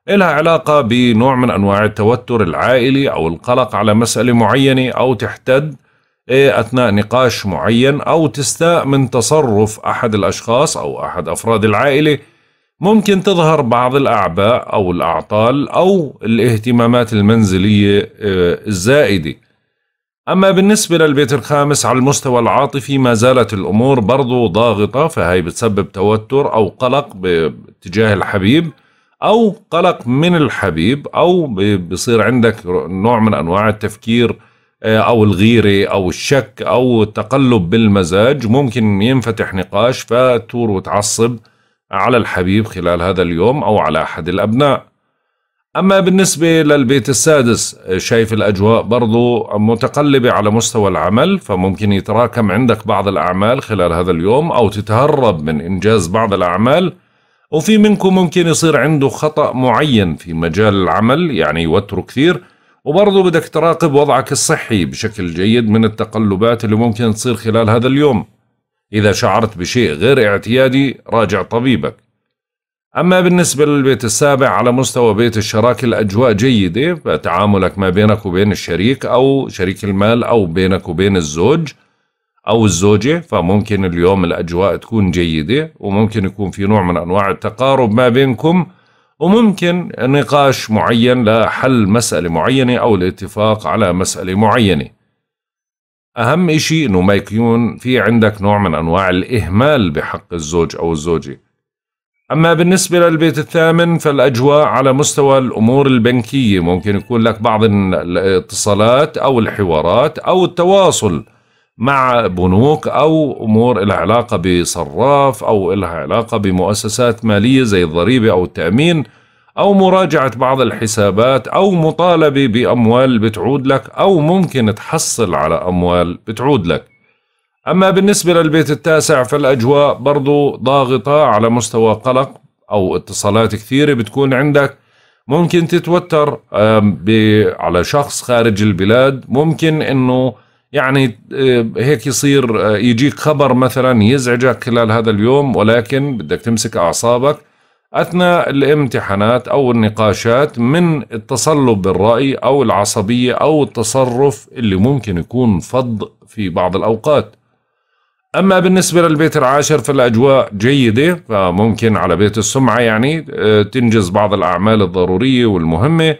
إلها علاقة بنوع من أنواع التوتر العائلي أو القلق على مسألة معينة أو تحتد إيه، أثناء نقاش معين أو تستاء من تصرف أحد الأشخاص أو أحد أفراد العائلة ممكن تظهر بعض الأعباء أو الأعطال أو الاهتمامات المنزلية إيه، الزائدة أما بالنسبة للبيت الخامس على المستوى العاطفي ما زالت الأمور برضو ضاغطة فهي بتسبب توتر أو قلق باتجاه الحبيب أو قلق من الحبيب أو بصير عندك نوع من أنواع التفكير آه، أو الغيرة أو الشك أو التقلب بالمزاج ممكن ينفتح نقاش فتور وتعصب على الحبيب خلال هذا اليوم أو على أحد الأبناء أما بالنسبة للبيت السادس شايف الأجواء برضو متقلبة على مستوى العمل فممكن يتراكم عندك بعض الأعمال خلال هذا اليوم أو تتهرب من إنجاز بعض الأعمال وفي منكم ممكن يصير عنده خطأ معين في مجال العمل يعني يوتره كثير وبرضه بدك تراقب وضعك الصحي بشكل جيد من التقلبات اللي ممكن تصير خلال هذا اليوم إذا شعرت بشيء غير اعتيادي راجع طبيبك أما بالنسبة للبيت السابع على مستوى بيت الشراكة الأجواء جيدة فتعاملك ما بينك وبين الشريك أو شريك المال أو بينك وبين الزوج أو الزوجة فممكن اليوم الأجواء تكون جيدة وممكن يكون في نوع من أنواع التقارب ما بينكم وممكن نقاش معين لحل مسألة معينة أو الاتفاق على مسألة معينة أهم إشي أنه ما يكون في عندك نوع من أنواع الإهمال بحق الزوج أو الزوجة أما بالنسبة للبيت الثامن فالأجواء على مستوى الأمور البنكية ممكن يكون لك بعض الاتصالات أو الحوارات أو التواصل مع بنوك أو أمور لها علاقة بصراف أو لها علاقة بمؤسسات مالية زي الضريبة أو التأمين أو مراجعة بعض الحسابات أو مطالبة بأموال بتعود لك أو ممكن تحصل على أموال بتعود لك أما بالنسبة للبيت التاسع فالأجواء برضو ضاغطة على مستوى قلق أو اتصالات كثيرة بتكون عندك ممكن تتوتر على شخص خارج البلاد ممكن أنه يعني هيك يصير آه، يجيك خبر مثلا يزعجك خلال هذا اليوم ولكن بدك تمسك أعصابك أثناء الامتحانات أو النقاشات من التصلب بالرأي أو العصبية أو التصرف اللي ممكن يكون فض في بعض الأوقات أما بالنسبة للبيت العاشر فالأجواء جيدة فممكن على بيت السمعة يعني آه، تنجز بعض الأعمال الضرورية والمهمة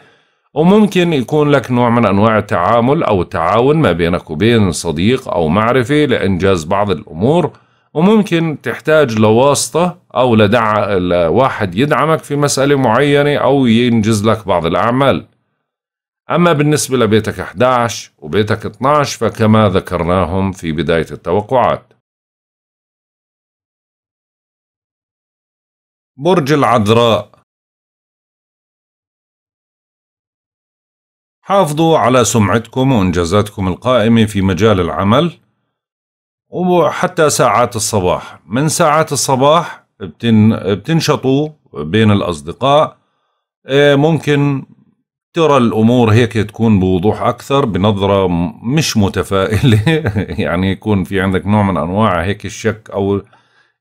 وممكن يكون لك نوع من أنواع التعامل أو التعاون ما بينك وبين صديق أو معرفة لإنجاز بعض الأمور وممكن تحتاج لواسطة أو لدع... لواحد يدعمك في مسألة معينة أو ينجز لك بعض الأعمال أما بالنسبة لبيتك 11 وبيتك 12 فكما ذكرناهم في بداية التوقعات برج العذراء حافظوا على سمعتكم وإنجازاتكم القائمة في مجال العمل وحتى ساعات الصباح من ساعات الصباح بتن... بتنشطوا بين الأصدقاء إيه، ممكن ترى الأمور هيك تكون بوضوح أكثر بنظرة مش متفائلة [laughs] يعني يكون في عندك نوع من أنواع هيك الشك أو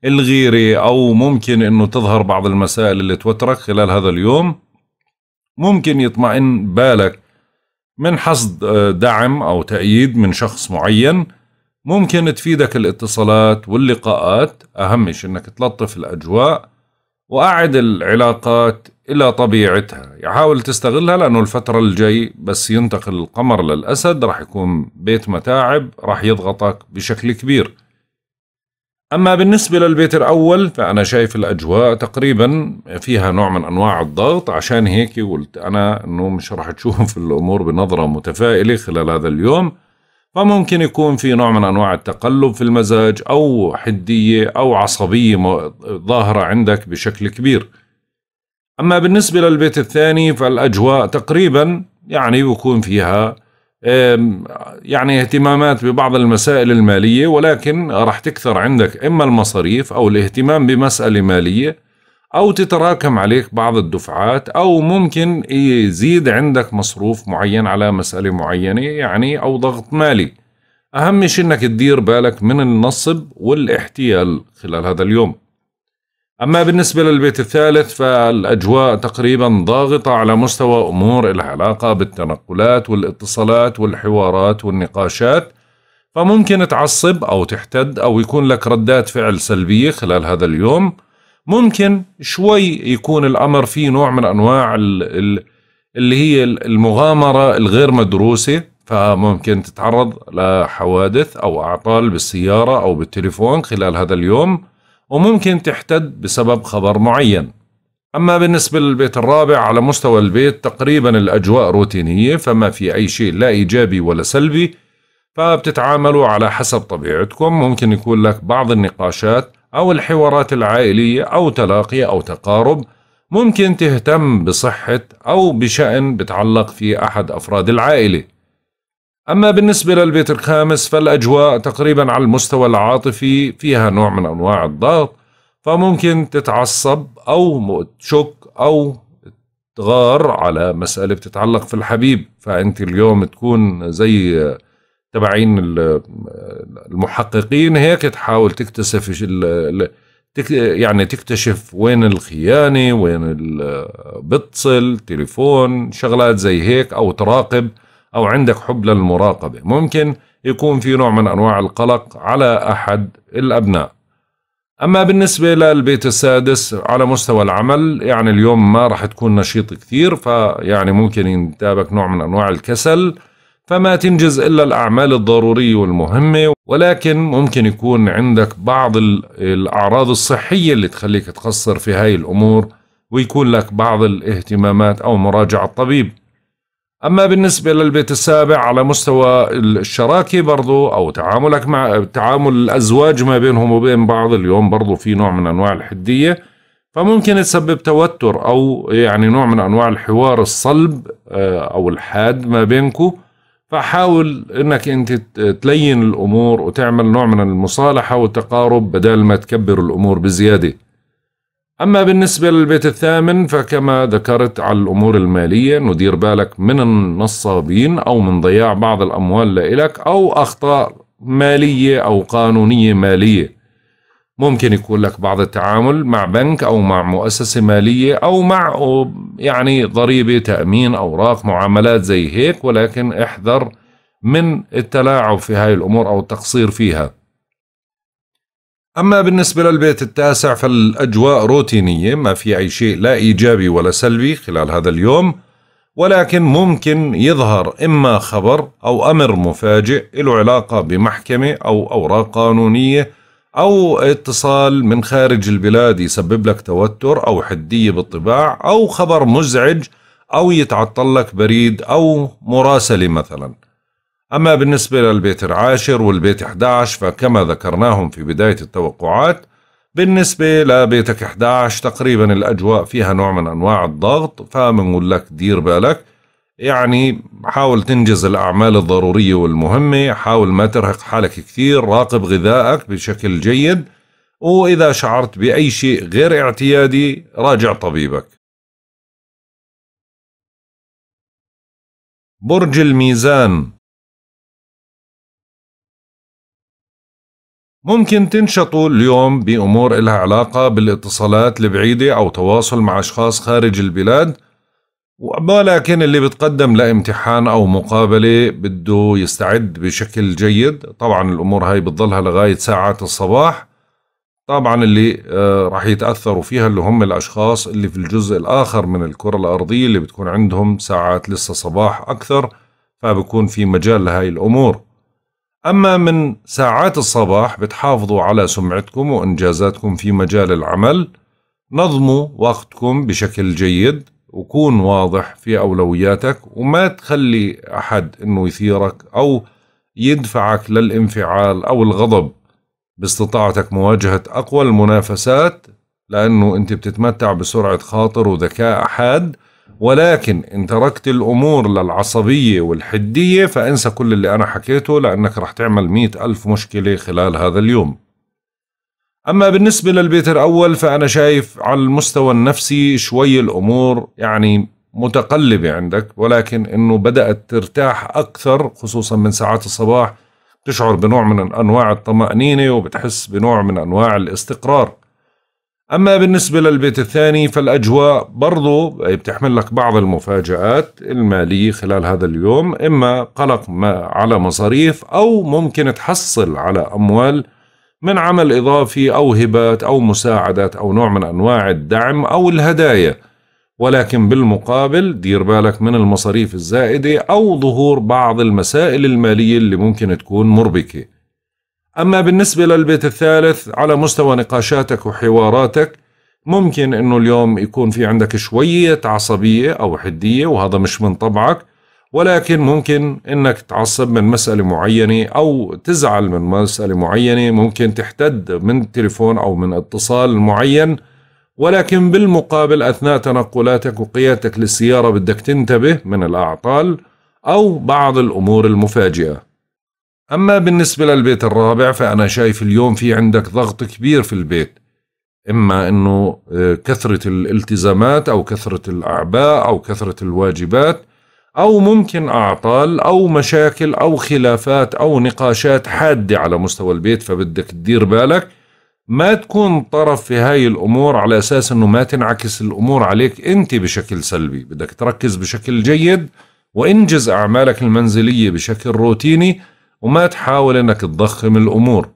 الغيرة أو ممكن أنه تظهر بعض المسائل اللي توترك خلال هذا اليوم ممكن يطمئن بالك من حصد آه، دعم أو تأييد من شخص معين ممكن تفيدك الاتصالات واللقاءات أهم شيء أنك تلطف الأجواء وأعد العلاقات إلى طبيعتها يحاول تستغلها لأنه الفترة الجاي بس ينتقل القمر للأسد راح يكون بيت متاعب راح يضغطك بشكل كبير أما بالنسبة للبيت الأول فأنا شايف الأجواء تقريبا فيها نوع من أنواع الضغط عشان هيك قلت أنا أنه مش راح تشوف [laughs] الأمور بنظرة متفائلة خلال هذا اليوم فممكن يكون في نوع من أنواع التقلب في المزاج أو حدية أو عصبية ظاهرة عندك بشكل كبير أما بالنسبة للبيت الثاني فالأجواء تقريبا يعني بكون فيها يعني اهتمامات ببعض المسائل المالية ولكن راح تكثر عندك إما المصاريف أو الاهتمام بمسألة مالية أو تتراكم عليك بعض الدفعات أو ممكن يزيد عندك مصروف معين على مسألة معينة يعني أو ضغط مالي أهم شيء إنك تدير بالك من النصب والاحتيال خلال هذا اليوم أما بالنسبة للبيت الثالث فالأجواء تقريبا ضاغطة على مستوى أمور العلاقة بالتنقلات والاتصالات والحوارات والنقاشات فممكن تعصب أو تحتد أو يكون لك ردات فعل سلبية خلال هذا اليوم ممكن شوي يكون الأمر فيه نوع من أنواع اللي هي المغامرة الغير مدروسة فممكن تتعرض لحوادث أو أعطال بالسيارة أو بالتليفون خلال هذا اليوم وممكن تحتد بسبب خبر معين أما بالنسبة للبيت الرابع على مستوى البيت تقريبا الأجواء روتينية فما في أي شيء لا إيجابي ولا سلبي فبتتعاملوا على حسب طبيعتكم ممكن يكون لك بعض النقاشات أو الحوارات العائلية أو تلاقي أو تقارب ممكن تهتم بصحة أو بشأن بتعلق في أحد أفراد العائلة أما بالنسبة للبيت الخامس فالأجواء تقريبا على المستوى العاطفي فيها نوع من أنواع الضغط فممكن تتعصب أو تشك أو تغار على مسألة بتتعلق في الحبيب فأنت اليوم تكون زي تبعين المحققين هيك تحاول تكتشف يعني تكتشف وين الخيانة وين بتصل تليفون شغلات زي هيك أو تراقب أو عندك حب للمراقبة ممكن يكون في نوع من أنواع القلق على أحد الأبناء أما بالنسبة للبيت السادس على مستوى العمل يعني اليوم ما راح تكون نشيط كثير فيعني ممكن ينتابك نوع من أنواع الكسل فما تنجز إلا الأعمال الضرورية والمهمة ولكن ممكن يكون عندك بعض الأعراض الصحية اللي تخليك تقصر في هاي الأمور ويكون لك بعض الاهتمامات أو مراجعة الطبيب أما بالنسبة للبيت السابع على مستوى الشراكة برضو أو تعاملك مع تعامل الأزواج ما بينهم وبين بعض اليوم برضو في نوع من أنواع الحدية فممكن تسبب توتر أو يعني نوع من أنواع الحوار الصلب آه، أو الحاد ما بينكو فحاول انك انت تلين الامور وتعمل نوع من المصالحه والتقارب بدل ما تكبر الامور بزياده أما بالنسبة للبيت الثامن فكما ذكرت على الأمور المالية ندير بالك من النصابين أو من ضياع بعض الأموال لإلك أو أخطاء مالية أو قانونية مالية ممكن يكون لك بعض التعامل مع بنك أو مع مؤسسة مالية أو مع يعني ضريبة تأمين أوراق معاملات زي هيك ولكن احذر من التلاعب في هاي الأمور أو التقصير فيها أما بالنسبة للبيت التاسع فالأجواء روتينية ما في أي شيء لا إيجابي ولا سلبي خلال هذا اليوم ولكن ممكن يظهر إما خبر أو أمر مفاجئ له علاقة بمحكمة أو أوراق قانونية أو اتصال من خارج البلاد يسبب لك توتر أو حدية بالطباع أو خبر مزعج أو يتعطل لك بريد أو مراسلة مثلاً أما بالنسبة للبيت العاشر والبيت 11 فكما ذكرناهم في بداية التوقعات بالنسبة لبيتك 11 تقريبا الأجواء فيها نوع من أنواع الضغط فمنقول لك دير بالك يعني حاول تنجز الأعمال الضرورية والمهمة حاول ما ترهق حالك كثير راقب غذائك بشكل جيد وإذا شعرت بأي شيء غير اعتيادي راجع طبيبك برج الميزان ممكن تنشطوا اليوم بأمور إلها علاقة بالاتصالات البعيدة أو تواصل مع أشخاص خارج البلاد ولكن اللي بتقدم لامتحان أو مقابلة بده يستعد بشكل جيد طبعا الأمور هاي بتضلها لغاية ساعات الصباح طبعا اللي آه، راح يتأثروا فيها اللي هم الأشخاص اللي في الجزء الآخر من الكرة الأرضية اللي بتكون عندهم ساعات لسه صباح أكثر فبكون في مجال لهاي الأمور أما من ساعات الصباح بتحافظوا على سمعتكم وإنجازاتكم في مجال العمل نظموا وقتكم بشكل جيد وكون واضح في أولوياتك وما تخلي أحد أنه يثيرك أو يدفعك للانفعال أو الغضب باستطاعتك مواجهة أقوى المنافسات لأنه أنت بتتمتع بسرعة خاطر وذكاء حاد ولكن ان تركت الامور للعصبية والحدية فانسى كل اللي انا حكيته لانك رح تعمل مئة الف مشكلة خلال هذا اليوم اما بالنسبة للبيت الاول فانا شايف على المستوى النفسي شوي الامور يعني متقلبة عندك ولكن انه بدأت ترتاح اكثر خصوصا من ساعات الصباح تشعر بنوع من انواع الطمأنينة وبتحس بنوع من انواع الاستقرار أما بالنسبة للبيت الثاني فالأجواء برضو بتحمل لك بعض المفاجآت المالية خلال هذا اليوم إما قلق ما على مصاريف أو ممكن تحصل على أموال من عمل إضافي أو هبات أو مساعدات أو نوع من أنواع الدعم أو الهدايا ولكن بالمقابل دير بالك من المصاريف الزائدة أو ظهور بعض المسائل المالية اللي ممكن تكون مربكة أما بالنسبة للبيت الثالث على مستوى نقاشاتك وحواراتك ممكن أنه اليوم يكون في عندك شوية عصبية أو حدية وهذا مش من طبعك ولكن ممكن أنك تعصب من مسألة معينة أو تزعل من مسألة معينة ممكن تحتد من تليفون أو من اتصال معين ولكن بالمقابل أثناء تنقلاتك وقيادتك للسيارة بدك تنتبه من الأعطال أو بعض الأمور المفاجئة أما بالنسبة للبيت الرابع فأنا شايف اليوم في عندك ضغط كبير في البيت إما أنه آه، كثرة الالتزامات أو كثرة الأعباء أو كثرة الواجبات أو ممكن أعطال أو مشاكل أو خلافات أو نقاشات حادة على مستوى البيت فبدك تدير بالك ما تكون طرف في هاي الأمور على أساس أنه ما تنعكس الأمور عليك أنت بشكل سلبي بدك تركز بشكل جيد وانجز أعمالك المنزلية بشكل روتيني وما تحاول انك تضخم الامور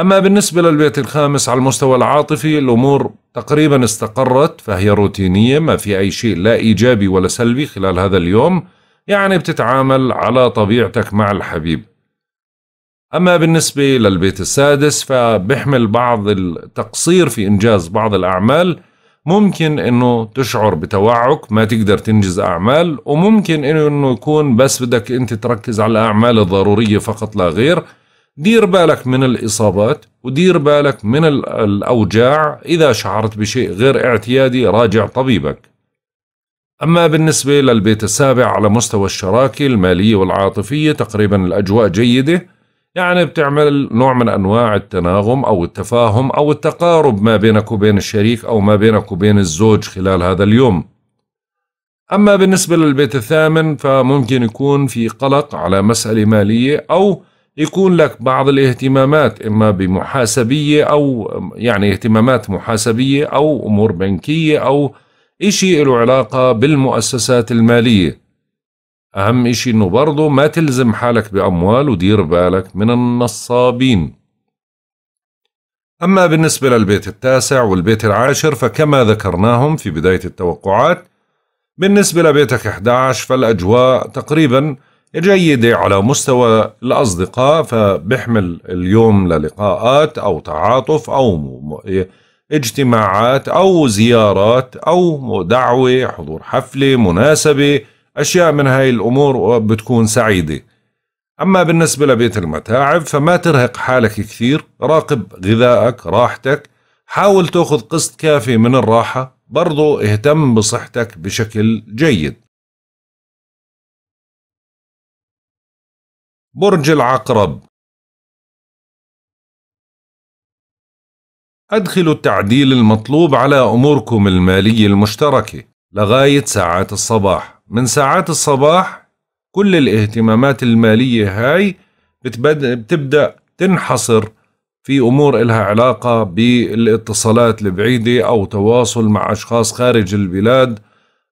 اما بالنسبه للبيت الخامس على المستوى العاطفي الامور تقريبا استقرت فهي روتينيه ما في اي شيء لا ايجابي ولا سلبي خلال هذا اليوم يعني بتتعامل على طبيعتك مع الحبيب أما بالنسبة للبيت السادس فبحمل بعض التقصير في إنجاز بعض الأعمال ممكن انه تشعر بتوعك ما تقدر تنجز اعمال وممكن انه يكون بس بدك انت تركز على الاعمال الضروريه فقط لا غير دير بالك من الاصابات ودير بالك من الاوجاع اذا شعرت بشيء غير اعتيادي راجع طبيبك أما بالنسبة للبيت السابع على مستوى الشراكة المالية والعاطفية تقريبا الأجواء جيدة يعني بتعمل نوع من انواع التناغم او التفاهم او التقارب ما بينك وبين الشريك او ما بينك وبين الزوج خلال هذا اليوم. اما بالنسبه للبيت الثامن فممكن يكون في قلق على مساله ماليه او يكون لك بعض الاهتمامات اما بمحاسبيه او يعني اهتمامات محاسبيه او امور بنكيه او شيء له علاقه بالمؤسسات الماليه. أهم إشي إنه برضه ما تلزم حالك بأموال ودير بالك من النصابين أما بالنسبة للبيت التاسع والبيت العاشر فكما ذكرناهم في بداية التوقعات بالنسبة لبيتك 11 فالأجواء تقريبا جيدة على مستوى الأصدقاء فبحمل اليوم للقاءات أو تعاطف أو اجتماعات أو زيارات أو دعوة حضور حفلة مناسبة أشياء من هاي الأمور بتكون سعيدة أما بالنسبة لبيت المتاعب فما ترهق حالك كثير راقب غذائك راحتك حاول تأخذ قسط كافي من الراحة برضو اهتم بصحتك بشكل جيد برج العقرب أدخلوا التعديل المطلوب على أموركم المالية المشتركة لغاية ساعات الصباح من ساعات الصباح كل الاهتمامات المالية هاي بتبدأ تنحصر في أمور إلها علاقة بالاتصالات البعيدة أو تواصل مع أشخاص خارج البلاد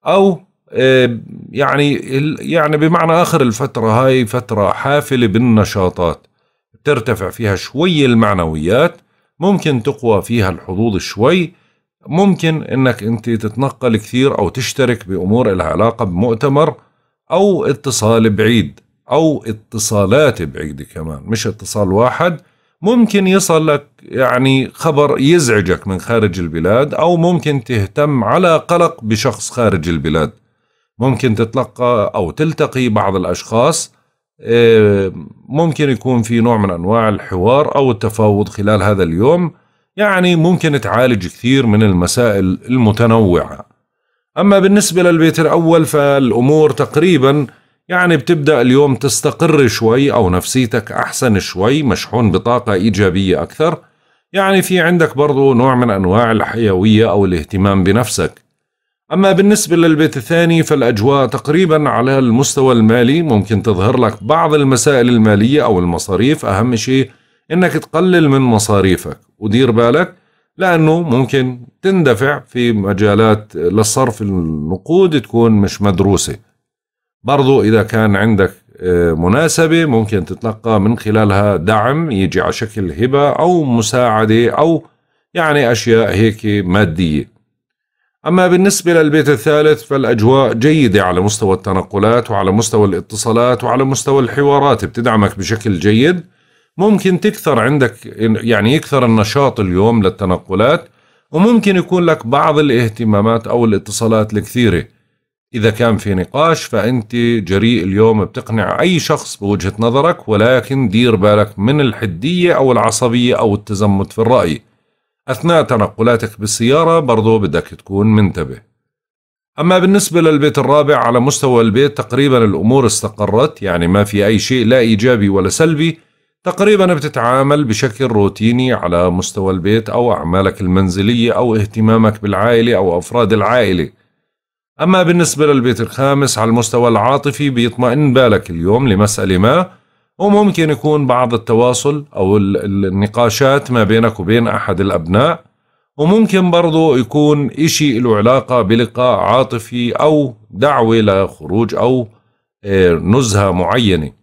أو آه، يعني يعني بمعنى آخر الفترة هاي فترة حافلة بالنشاطات بترتفع فيها شوي المعنويات ممكن تقوى فيها الحظوظ شوي ممكن انك انت تتنقل كثير او تشترك بامور لها علاقه بمؤتمر او اتصال بعيد او اتصالات بعيده كمان مش اتصال واحد ممكن يصل لك يعني خبر يزعجك من خارج البلاد او ممكن تهتم على قلق بشخص خارج البلاد ممكن تتلقى او تلتقي بعض الاشخاص آه، ممكن يكون في نوع من انواع الحوار او التفاوض خلال هذا اليوم يعني ممكن تعالج كثير من المسائل المتنوعة أما بالنسبة للبيت الأول فالأمور تقريبا يعني بتبدأ اليوم تستقر شوي أو نفسيتك أحسن شوي مشحون بطاقة إيجابية أكثر يعني في عندك برضو نوع من أنواع الحيوية أو الاهتمام بنفسك أما بالنسبة للبيت الثاني فالأجواء تقريبا على المستوى المالي ممكن تظهر لك بعض المسائل المالية أو المصاريف أهم شيء أنك تقلل من مصاريفك ودير بالك لانه ممكن تندفع في مجالات للصرف النقود تكون مش مدروسه برضو اذا كان عندك آه، مناسبه ممكن تتلقى من خلالها دعم يجي على شكل هبه او مساعده او يعني اشياء هيك ماديه أما بالنسبة للبيت الثالث فالأجواء جيدة على مستوى التنقلات وعلى مستوى الاتصالات وعلى مستوى الحوارات بتدعمك بشكل جيد ممكن تكثر عندك يعني يكثر النشاط اليوم للتنقلات وممكن يكون لك بعض الاهتمامات أو الاتصالات الكثيرة إذا كان في نقاش فأنت جريء اليوم بتقنع أي شخص بوجهة نظرك ولكن دير بالك من الحدية أو العصبية أو التزمت في الرأي أثناء تنقلاتك بالسيارة برضو بدك تكون منتبه أما بالنسبة للبيت الرابع على مستوى البيت تقريبا الأمور استقرت يعني ما في أي شيء لا إيجابي ولا سلبي تقريبا بتتعامل بشكل روتيني على مستوى البيت أو أعمالك المنزلية أو اهتمامك بالعائلة أو أفراد العائلة أما بالنسبة للبيت الخامس على المستوى العاطفي بيطمئن بالك اليوم لمسألة ما وممكن يكون بعض التواصل أو النقاشات ما بينك وبين أحد الأبناء وممكن برضه يكون إشي له علاقة بلقاء عاطفي أو دعوة لخروج أو آه، نزهة معينة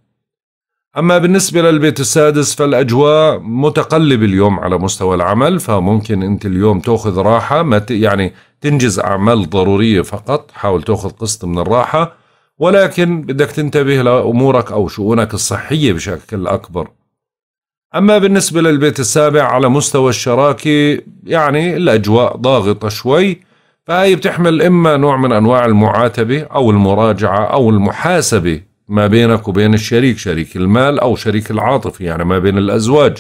أما بالنسبة للبيت السادس فالأجواء متقلبة اليوم على مستوى العمل فممكن أنت اليوم تأخذ راحة ما ت... يعني تنجز أعمال ضرورية فقط حاول تأخذ قسط من الراحة ولكن بدك تنتبه لأمورك أو شؤونك الصحية بشكل أكبر أما بالنسبة للبيت السابع على مستوى الشراكة يعني الأجواء ضاغطة شوي فهي بتحمل إما نوع من أنواع المعاتبة أو المراجعة أو المحاسبة ما بينك وبين الشريك شريك المال أو شريك العاطفة يعني ما بين الأزواج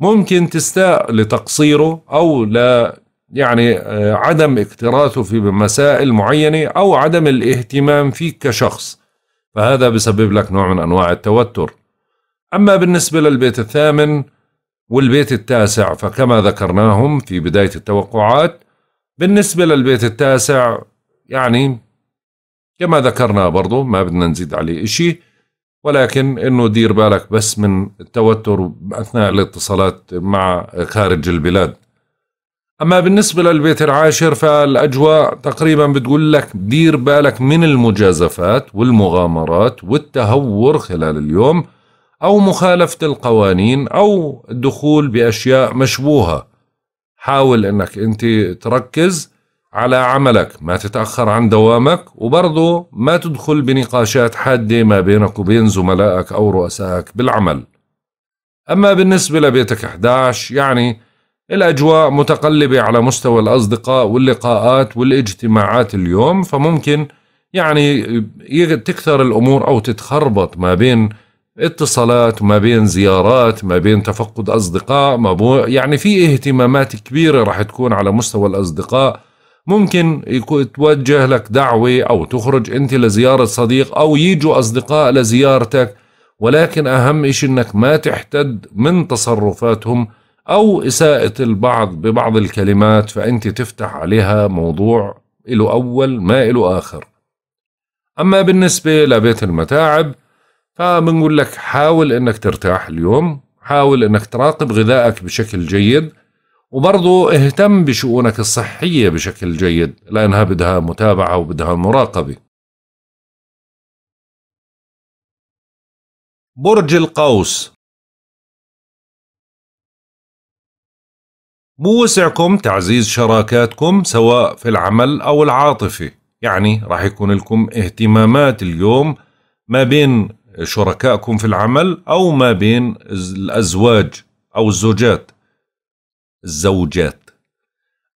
ممكن تستاء لتقصيره أو لا يعني آه، عدم اكتراثه في مسائل معينة أو عدم الاهتمام فيك كشخص فهذا بسبب لك نوع من أنواع التوتر أما بالنسبة للبيت الثامن والبيت التاسع فكما ذكرناهم في بداية التوقعات بالنسبة للبيت التاسع يعني كما ذكرنا برضو ما بدنا نزيد عليه إشي ولكن انه دير بالك بس من التوتر اثناء الاتصالات مع خارج البلاد اما بالنسبه للبيت العاشر فالاجواء تقريبا بتقول لك دير بالك من المجازفات والمغامرات والتهور خلال اليوم او مخالفه القوانين او الدخول باشياء مشبوهه حاول انك انت تركز على عملك ما تتأخر عن دوامك وبرضه ما تدخل بنقاشات حادة ما بينك وبين زملائك أو رؤسائك بالعمل أما بالنسبة لبيتك 11 يعني الأجواء متقلبة على مستوى الأصدقاء واللقاءات والاجتماعات اليوم فممكن يعني تكثر الأمور أو تتخربط ما بين اتصالات ما بين زيارات ما بين تفقد أصدقاء ما بو يعني في اهتمامات كبيرة راح تكون على مستوى الأصدقاء ممكن توجه لك دعوة أو تخرج أنت لزيارة صديق أو يجوا أصدقاء لزيارتك ولكن أهم إشي أنك ما تحتد من تصرفاتهم أو إساءة البعض ببعض الكلمات فأنت تفتح عليها موضوع إله أول ما إله آخر أما بالنسبة لبيت المتاعب فبنقول لك حاول أنك ترتاح اليوم حاول أنك تراقب غذائك بشكل جيد وبرضه اهتم بشؤونك الصحية بشكل جيد لأنها بدها متابعة وبدها مراقبة برج القوس بوسعكم تعزيز شراكاتكم سواء في العمل أو العاطفة يعني راح يكون لكم اهتمامات اليوم ما بين شركائكم في العمل أو ما بين الأزواج أو الزوجات الزوجات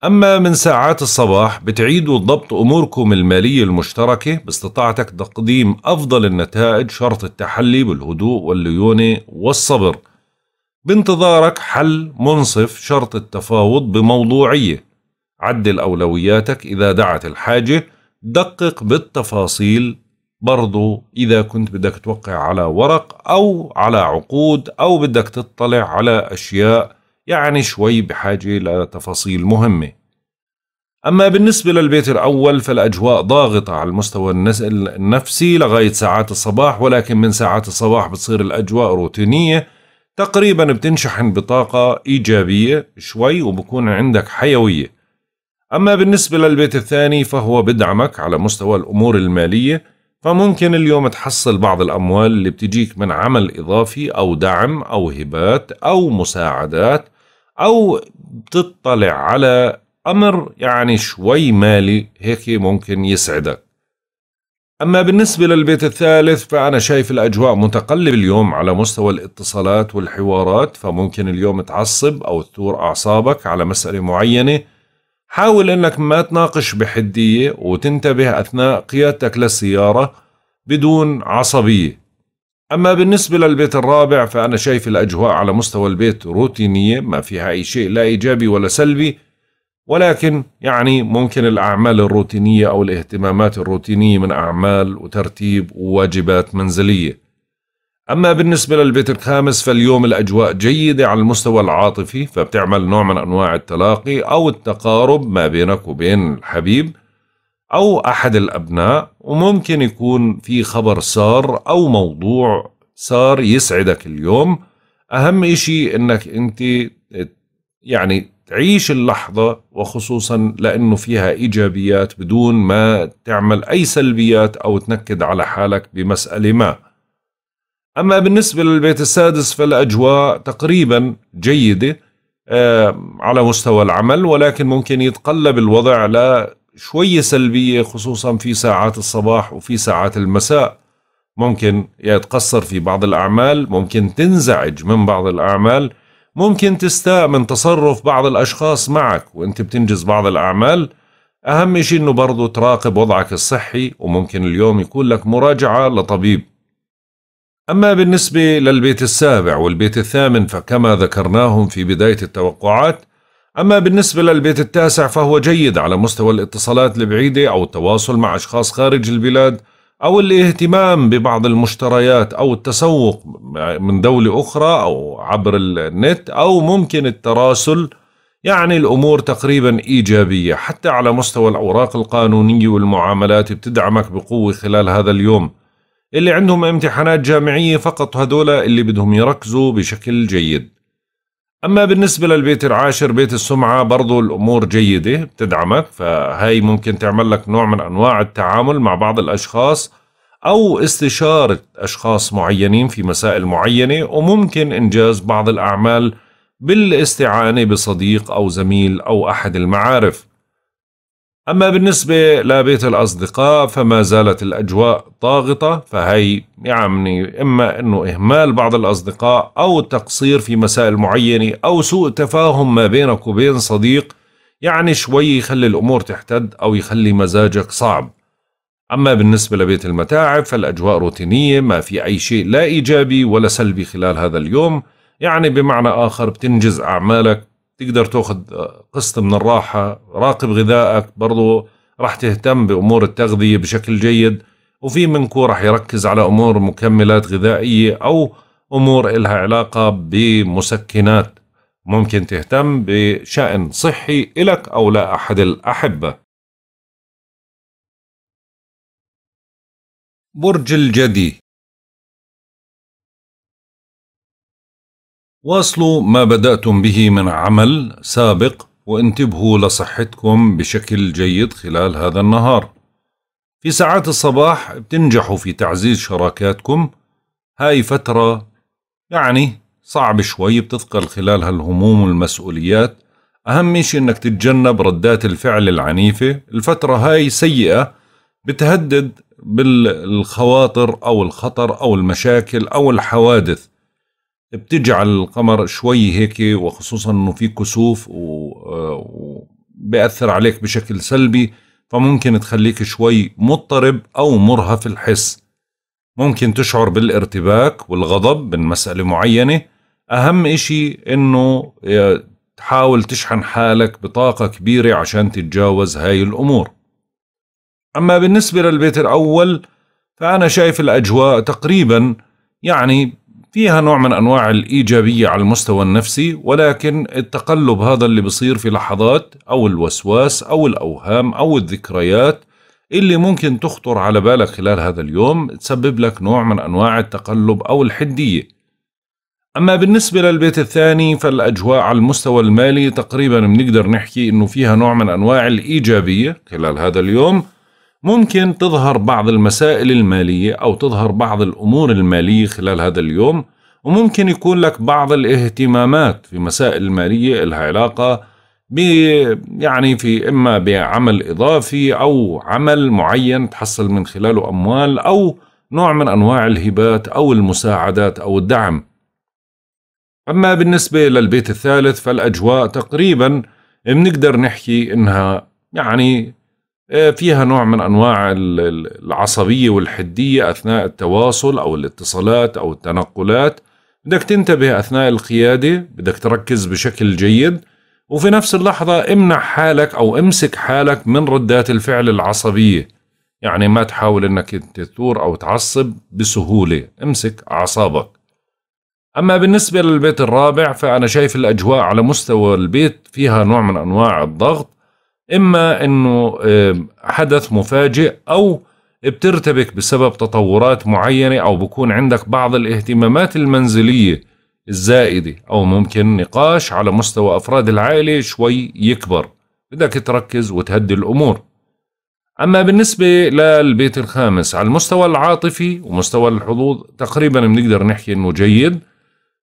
أما من ساعات الصباح بتعيدوا ضبط أموركم المالية المشتركة باستطاعتك تقديم أفضل النتائج شرط التحلي بالهدوء والليونة والصبر بانتظارك حل منصف شرط التفاوض بموضوعية عدل أولوياتك إذا دعت الحاجة دقق بالتفاصيل برضو إذا كنت بدك توقع على ورق أو على عقود أو بدك تطلع على أشياء يعني شوي بحاجة لتفاصيل مهمة أما بالنسبة للبيت الأول فالأجواء ضاغطة على المستوى النفسي لغاية ساعات الصباح ولكن من ساعات الصباح بتصير الأجواء روتينية تقريبا بتنشحن بطاقة إيجابية شوي وبكون عندك حيوية أما بالنسبة للبيت الثاني فهو بدعمك على مستوى الأمور المالية فممكن اليوم تحصل بعض الأموال اللي بتجيك من عمل إضافي أو دعم أو هبات أو مساعدات او بتطلع على امر يعني شوي مالي هيك ممكن يسعدك أما بالنسبة للبيت الثالث فأنا شايف الأجواء متقلب اليوم على مستوى الاتصالات والحوارات فممكن اليوم تعصب أو تثور أعصابك على مسألة معينة حاول أنك ما تناقش بحدية وتنتبه أثناء قيادتك للسيارة بدون عصبية أما بالنسبة للبيت الرابع فأنا شايف الأجواء على مستوى البيت روتينية ما فيها أي شيء لا إيجابي ولا سلبي ولكن يعني ممكن الأعمال الروتينية أو الاهتمامات الروتينية من أعمال وترتيب وواجبات منزلية أما بالنسبة للبيت الخامس فاليوم الأجواء جيدة على المستوى العاطفي فبتعمل نوع من أنواع التلاقي أو التقارب ما بينك وبين الحبيب أو أحد الأبناء وممكن يكون في خبر صار أو موضوع صار يسعدك اليوم أهم إشي إنك أنت يعني تعيش اللحظة وخصوصا لأنه فيها إيجابيات بدون ما تعمل أي سلبيات أو تنكد على حالك بمسألة ما أما بالنسبة للبيت السادس فالأجواء تقريبا جيدة آه، على مستوى العمل ولكن ممكن يتقلب الوضع شوية سلبية خصوصا في ساعات الصباح وفي ساعات المساء ممكن يتقصر في بعض الأعمال ممكن تنزعج من بعض الأعمال ممكن تستاء من تصرف بعض الأشخاص معك وانت بتنجز بعض الأعمال أهم شيء أنه برضو تراقب وضعك الصحي وممكن اليوم يكون لك مراجعة لطبيب أما بالنسبة للبيت السابع والبيت الثامن فكما ذكرناهم في بداية التوقعات أما بالنسبة للبيت التاسع فهو جيد على مستوى الاتصالات البعيدة أو التواصل مع أشخاص خارج البلاد أو الاهتمام ببعض المشتريات أو التسوق من دولة أخرى أو عبر النت أو ممكن التراسل يعني الأمور تقريبا إيجابية حتى على مستوى الأوراق القانونية والمعاملات بتدعمك بقوة خلال هذا اليوم اللي عندهم امتحانات جامعية فقط هدول اللي بدهم يركزوا بشكل جيد أما بالنسبة للبيت العاشر بيت السمعة برضو الأمور جيدة بتدعمك فهي ممكن تعمل لك نوع من أنواع التعامل مع بعض الأشخاص أو استشارة أشخاص معينين في مسائل معينة وممكن إنجاز بعض الأعمال بالاستعانة بصديق أو زميل أو أحد المعارف أما بالنسبة لبيت الأصدقاء فما زالت الأجواء طاغطة فهي يعني إما أنه إهمال بعض الأصدقاء أو التقصير في مسائل معينة أو سوء تفاهم ما بينك وبين صديق يعني شوي يخلي الأمور تحتد أو يخلي مزاجك صعب أما بالنسبة لبيت المتاعب فالأجواء روتينية ما في أي شيء لا إيجابي ولا سلبي خلال هذا اليوم يعني بمعنى آخر بتنجز أعمالك تقدر تاخذ قسط من الراحه راقب غذائك برضو راح تهتم بامور التغذيه بشكل جيد وفي منكو راح يركز على امور مكملات غذائيه او امور إلها علاقه بمسكنات ممكن تهتم بشأن صحي إلك أو لأحد أحد الأحبة برج الجدي واصلوا ما بدأتم به من عمل سابق وانتبهوا لصحتكم بشكل جيد خلال هذا النهار في ساعات الصباح بتنجحوا في تعزيز شراكاتكم هاي فترة يعني صعب شوي بتثقل خلالها الهموم والمسؤوليات أهم شيء أنك تتجنب ردات الفعل العنيفة الفترة هاي سيئة بتهدد بالخواطر أو الخطر أو المشاكل أو الحوادث بتجعل القمر شوي هيك وخصوصا انه في كسوف آه، وبأثر عليك بشكل سلبي فممكن تخليك شوي مضطرب او مرهف الحس ممكن تشعر بالارتباك والغضب من مسألة معينة أهم إشي إنه آه، تحاول تشحن حالك بطاقة كبيرة عشان تتجاوز هاي الأمور أما بالنسبة للبيت الأول فأنا شايف الأجواء تقريبا يعني فيها نوع من أنواع الإيجابية على المستوى النفسي ولكن التقلب هذا اللي بصير في لحظات أو الوسواس أو الأوهام أو الذكريات اللي ممكن تخطر على بالك خلال هذا اليوم تسبب لك نوع من أنواع التقلب أو الحدية أما بالنسبة للبيت الثاني فالأجواء على المستوى المالي تقريبا بنقدر نحكي أنه فيها نوع من أنواع الإيجابية خلال هذا اليوم ممكن تظهر بعض المسائل المالية أو تظهر بعض الأمور المالية خلال هذا اليوم وممكن يكون لك بعض الاهتمامات في مسائل مالية لها علاقة ب يعني في إما بعمل إضافي أو عمل معين تحصل من خلاله أموال أو نوع من أنواع الهبات أو المساعدات أو الدعم أما بالنسبة للبيت الثالث فالأجواء تقريبا بنقدر نحكي إنها يعني آه، فيها نوع من انواع العصبيه والحديه اثناء التواصل او الاتصالات او التنقلات بدك تنتبه اثناء القياده بدك تركز بشكل جيد وفي نفس اللحظه امنع حالك او امسك حالك من ردات الفعل العصبيه يعني ما تحاول انك تثور او تعصب بسهوله امسك اعصابك اما بالنسبه للبيت الرابع فانا شايف الاجواء على مستوى البيت فيها نوع من انواع الضغط إما أنه حدث مفاجئ أو بترتبك بسبب تطورات معينة أو بكون عندك بعض الاهتمامات المنزلية الزائدة أو ممكن نقاش على مستوى أفراد العائلة شوي يكبر بدك تركز وتهدي الأمور أما بالنسبة للبيت الخامس على المستوى العاطفي ومستوى الحظوظ تقريبا بنقدر نحكي أنه جيد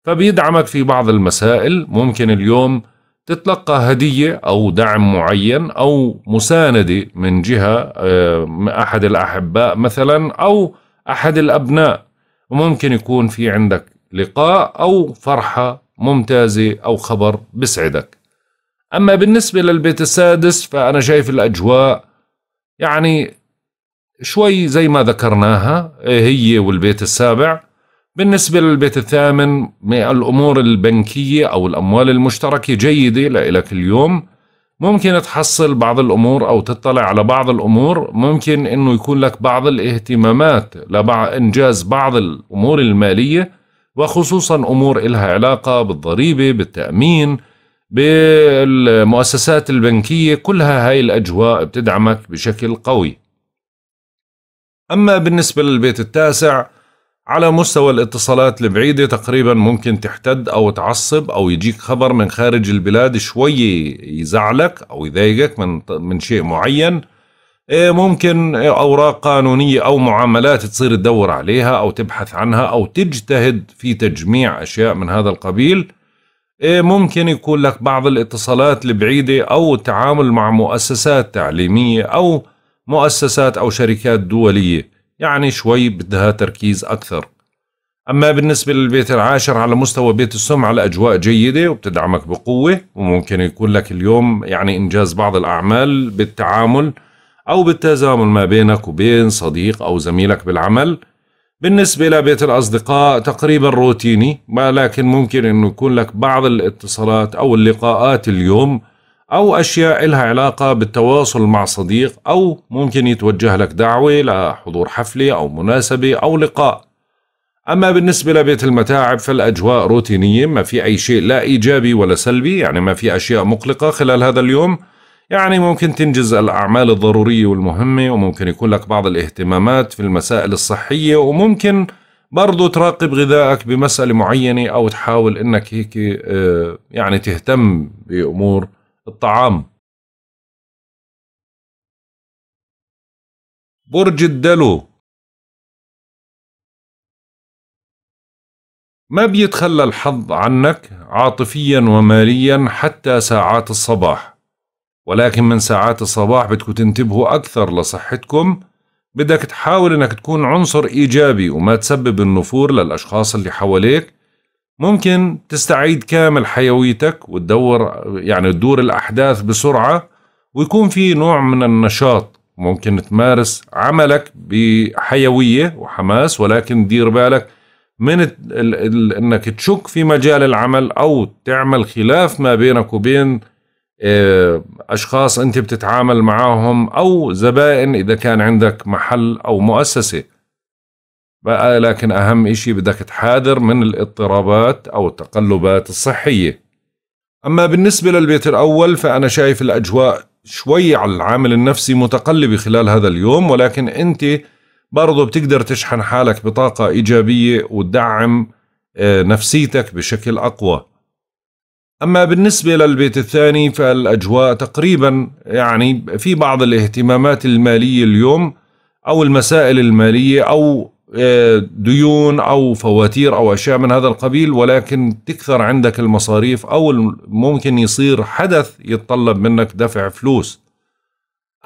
فبيدعمك في بعض المسائل ممكن اليوم تتلقى هدية أو دعم معين أو مساندة من جهة آه، أحد الأحباء مثلا أو أحد الأبناء وممكن يكون في عندك لقاء أو فرحة ممتازة أو خبر بسعدك أما بالنسبة للبيت السادس فأنا شايف الأجواء يعني شوي زي ما ذكرناها آه، هي والبيت السابع بالنسبة للبيت الثامن الأمور البنكية أو الأموال المشتركة جيدة لإلك اليوم ممكن تحصل بعض الأمور أو تطلع على بعض الأمور ممكن أنه يكون لك بعض الاهتمامات لإنجاز بعض الأمور المالية وخصوصا أمور إلها علاقة بالضريبة بالتأمين بالمؤسسات البنكية كلها هاي الأجواء بتدعمك بشكل قوي أما بالنسبة للبيت التاسع على مستوى الاتصالات البعيدة تقريبا ممكن تحتد أو تعصب أو يجيك خبر من خارج البلاد شوي يزعلك أو يضايقك من من شيء معين إيه، ممكن أوراق قانونية أو معاملات تصير تدور عليها أو تبحث عنها أو تجتهد في تجميع أشياء من هذا القبيل إيه، ممكن يكون لك بعض الاتصالات البعيدة أو التعامل مع مؤسسات تعليمية أو مؤسسات أو شركات دولية يعني شوي بدها تركيز أكثر أما بالنسبة للبيت العاشر على مستوى بيت السمعة الأجواء جيدة وبتدعمك بقوة وممكن يكون لك اليوم يعني إنجاز بعض الأعمال بالتعامل أو بالتزامن ما بينك وبين صديق أو زميلك بالعمل بالنسبة لبيت الأصدقاء تقريبا روتيني ولكن ممكن أنه يكون لك بعض الاتصالات أو اللقاءات اليوم أو أشياء إلها علاقة بالتواصل مع صديق أو ممكن يتوجه لك دعوة لحضور حفلة أو مناسبة أو لقاء أما بالنسبة لبيت المتاعب فالأجواء روتينية ما في أي شيء لا إيجابي ولا سلبي يعني ما في أشياء مقلقة خلال هذا اليوم يعني ممكن تنجز الأعمال الضرورية والمهمة وممكن يكون لك بعض الاهتمامات في المسائل الصحية وممكن برضو تراقب غذائك بمسألة معينة أو تحاول أنك هيك آه، يعني تهتم بأمور الطعام برج الدلو ما بيتخلى الحظ عنك عاطفيا وماليا حتى ساعات الصباح ولكن من ساعات الصباح بدكم تنتبهوا أكثر لصحتكم بدك تحاول أنك تكون عنصر إيجابي وما تسبب النفور للأشخاص اللي حواليك ممكن تستعيد كامل حيويتك وتدور يعني تدور الأحداث بسرعة ويكون في نوع من النشاط ممكن تمارس عملك بحيوية وحماس ولكن دير بالك من الـ الـ انك تشك في مجال العمل او تعمل خلاف ما بينك وبين آه، اشخاص انت بتتعامل معهم او زبائن اذا كان عندك محل او مؤسسه بقى لكن أهم إشي بدك تحاذر من الاضطرابات أو التقلبات الصحية أما بالنسبة للبيت الأول فأنا شايف الأجواء شوي على العامل النفسي متقلبة خلال هذا اليوم ولكن أنت برضو بتقدر تشحن حالك بطاقة إيجابية وتدعم آه، نفسيتك بشكل أقوى أما بالنسبة للبيت الثاني فالأجواء تقريبا يعني في بعض الاهتمامات المالية اليوم أو المسائل المالية أو آه، ديون او فواتير او اشياء من هذا القبيل ولكن تكثر عندك المصاريف او ممكن يصير حدث يتطلب منك دفع فلوس.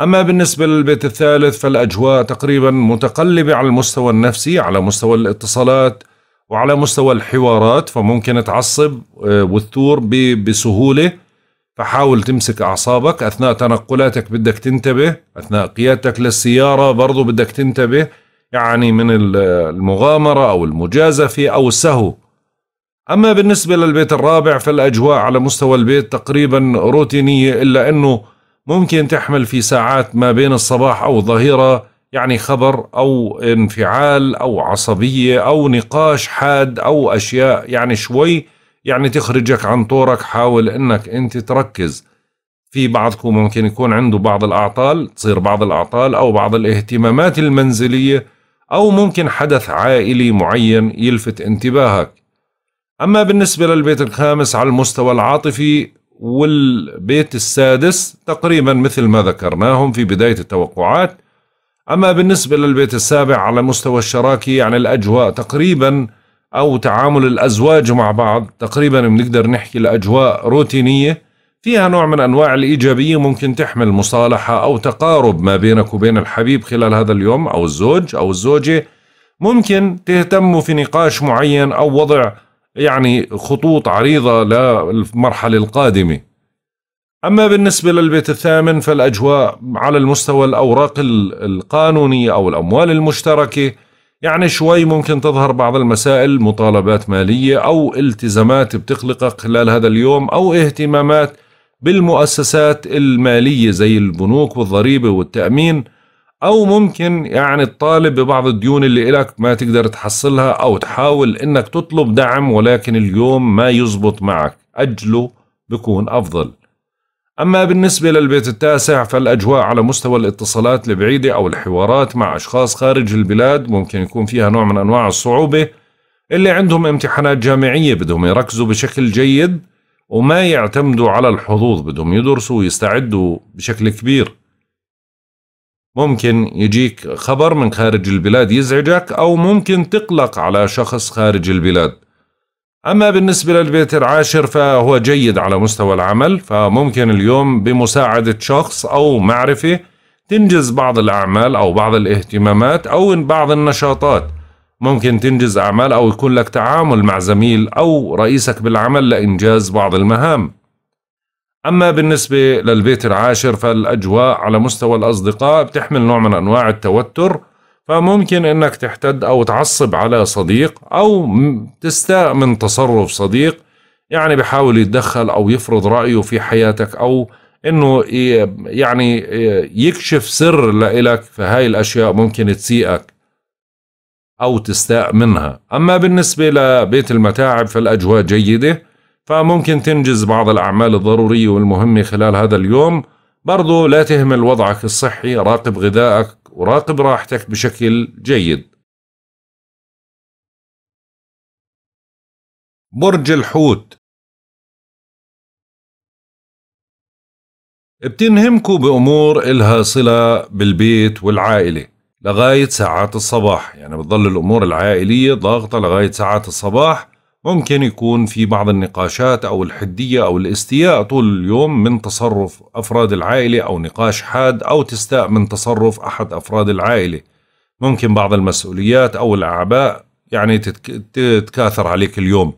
اما بالنسبه للبيت الثالث فالاجواء تقريبا متقلبه على المستوى النفسي على مستوى الاتصالات وعلى مستوى الحوارات فممكن تعصب آه، وتثور بسهوله فحاول تمسك اعصابك اثناء تنقلاتك بدك تنتبه اثناء قيادتك للسياره برضو بدك تنتبه يعني من المغامرة أو المجازفة أو السهو أما بالنسبة للبيت الرابع فالأجواء على مستوى البيت تقريبا روتينية إلا أنه ممكن تحمل في ساعات ما بين الصباح أو الظهيرة يعني خبر أو انفعال أو عصبية أو نقاش حاد أو أشياء يعني شوي يعني تخرجك عن طورك حاول أنك أنت تركز في بعضكم ممكن يكون عنده بعض الأعطال تصير بعض الأعطال أو بعض الاهتمامات المنزلية أو ممكن حدث عائلي معين يلفت انتباهك أما بالنسبة للبيت الخامس على المستوى العاطفي والبيت السادس تقريبا مثل ما ذكرناهم في بداية التوقعات أما بالنسبة للبيت السابع على مستوى الشراكة يعني الأجواء تقريبا أو تعامل الأزواج مع بعض تقريبا بنقدر نحكي الأجواء روتينية فيها نوع من أنواع الإيجابية ممكن تحمل مصالحة أو تقارب ما بينك وبين الحبيب خلال هذا اليوم أو الزوج أو الزوجة ممكن تهتموا في نقاش معين أو وضع يعني خطوط عريضة للمرحلة القادمة أما بالنسبة للبيت الثامن فالأجواء على المستوى الأوراق القانونية أو الأموال المشتركة يعني شوي ممكن تظهر بعض المسائل مطالبات مالية أو التزامات بتقلقك خلال هذا اليوم أو اهتمامات بالمؤسسات المالية زي البنوك والضريبة والتأمين أو ممكن يعني تطالب ببعض الديون اللي إلك ما تقدر تحصلها أو تحاول إنك تطلب دعم ولكن اليوم ما يزبط معك أجله بكون أفضل أما بالنسبة للبيت التاسع فالأجواء على مستوى الاتصالات البعيدة أو الحوارات مع أشخاص خارج البلاد ممكن يكون فيها نوع من أنواع الصعوبة اللي عندهم امتحانات جامعية بدهم يركزوا بشكل جيد وما يعتمدوا على الحظوظ بدهم يدرسوا ويستعدوا بشكل كبير ممكن يجيك خبر من خارج البلاد يزعجك أو ممكن تقلق على شخص خارج البلاد أما بالنسبة للبيت العاشر فهو جيد على مستوى العمل فممكن اليوم بمساعدة شخص أو معرفة تنجز بعض الأعمال أو بعض الاهتمامات أو بعض النشاطات ممكن تنجز أعمال أو يكون لك تعامل مع زميل أو رئيسك بالعمل لإنجاز بعض المهام. أما بالنسبة للبيت العاشر فالأجواء على مستوى الأصدقاء بتحمل نوع من أنواع التوتر فممكن إنك تحتد أو تعصب على صديق أو تستاء من تصرف صديق يعني بحاول يتدخل أو يفرض رأيه في حياتك أو إنه يعني يكشف سر لإلك فهاي الأشياء ممكن تسيئك أو تستاء منها أما بالنسبة لبيت المتاعب فالأجواء جيدة فممكن تنجز بعض الأعمال الضرورية والمهمة خلال هذا اليوم برضو لا تهمل وضعك الصحي راقب غذائك وراقب راحتك بشكل جيد برج الحوت بتنهمكوا بأمور إلها صلة بالبيت والعائلة لغايه ساعات الصباح يعني بتظل الامور العائليه ضاغطه لغايه ساعات الصباح ممكن يكون في بعض النقاشات او الحديه او الاستياء طول اليوم من تصرف افراد العائله او نقاش حاد او تستاء من تصرف احد افراد العائله ممكن بعض المسؤوليات او الاعباء يعني تتكاثر عليك اليوم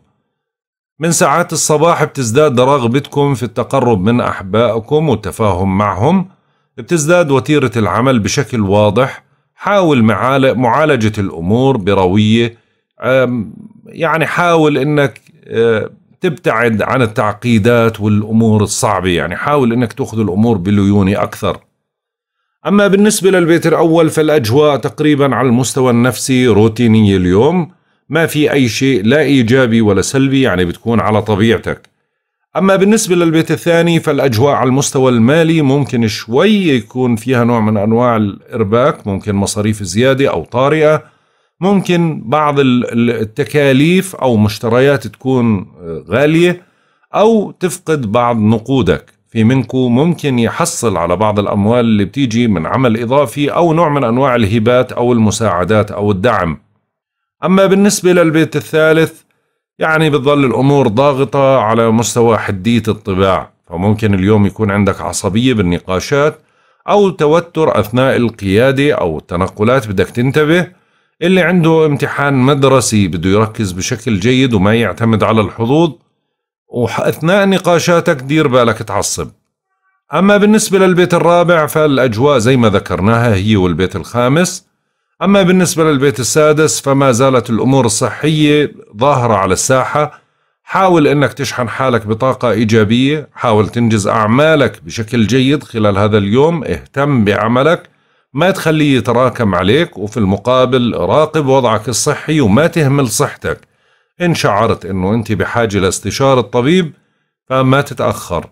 من ساعات الصباح بتزداد رغبتكم في التقرب من احبائكم والتفاهم معهم بتزداد وتيره العمل بشكل واضح حاول معالجة الأمور بروية يعني حاول أنك آه، تبتعد عن التعقيدات والأمور الصعبة يعني حاول أنك تأخذ الأمور بليونة أكثر أما بالنسبة للبيت الأول فالأجواء تقريبا على المستوى النفسي روتينية اليوم ما في أي شيء لا إيجابي ولا سلبي يعني بتكون على طبيعتك أما بالنسبة للبيت الثاني فالأجواء على المستوى المالي ممكن شوي يكون فيها نوع من أنواع الإرباك ممكن مصاريف زيادة أو طارئة ممكن بعض التكاليف أو مشتريات تكون آه، غالية أو تفقد بعض نقودك في منكو ممكن يحصل على بعض الأموال اللي بتيجي من عمل إضافي أو نوع من أنواع الهبات أو المساعدات أو الدعم أما بالنسبة للبيت الثالث يعني بتظل الأمور ضاغطة على مستوى حدية الطباع فممكن اليوم يكون عندك عصبية بالنقاشات أو توتر أثناء القيادة أو التنقلات بدك تنتبه اللي عنده امتحان مدرسي بده يركز بشكل جيد وما يعتمد على الحظوظ وأثناء نقاشاتك دير بالك تعصب أما بالنسبة للبيت الرابع فالأجواء زي ما ذكرناها هي والبيت الخامس أما بالنسبة للبيت السادس فما زالت الأمور الصحية ظاهرة على الساحة حاول أنك تشحن حالك بطاقة إيجابية حاول تنجز أعمالك بشكل جيد خلال هذا اليوم اهتم بعملك ما تخليه يتراكم عليك وفي المقابل راقب وضعك الصحي وما تهمل صحتك إن شعرت أنه أنت بحاجة لاستشارة طبيب فما تتأخر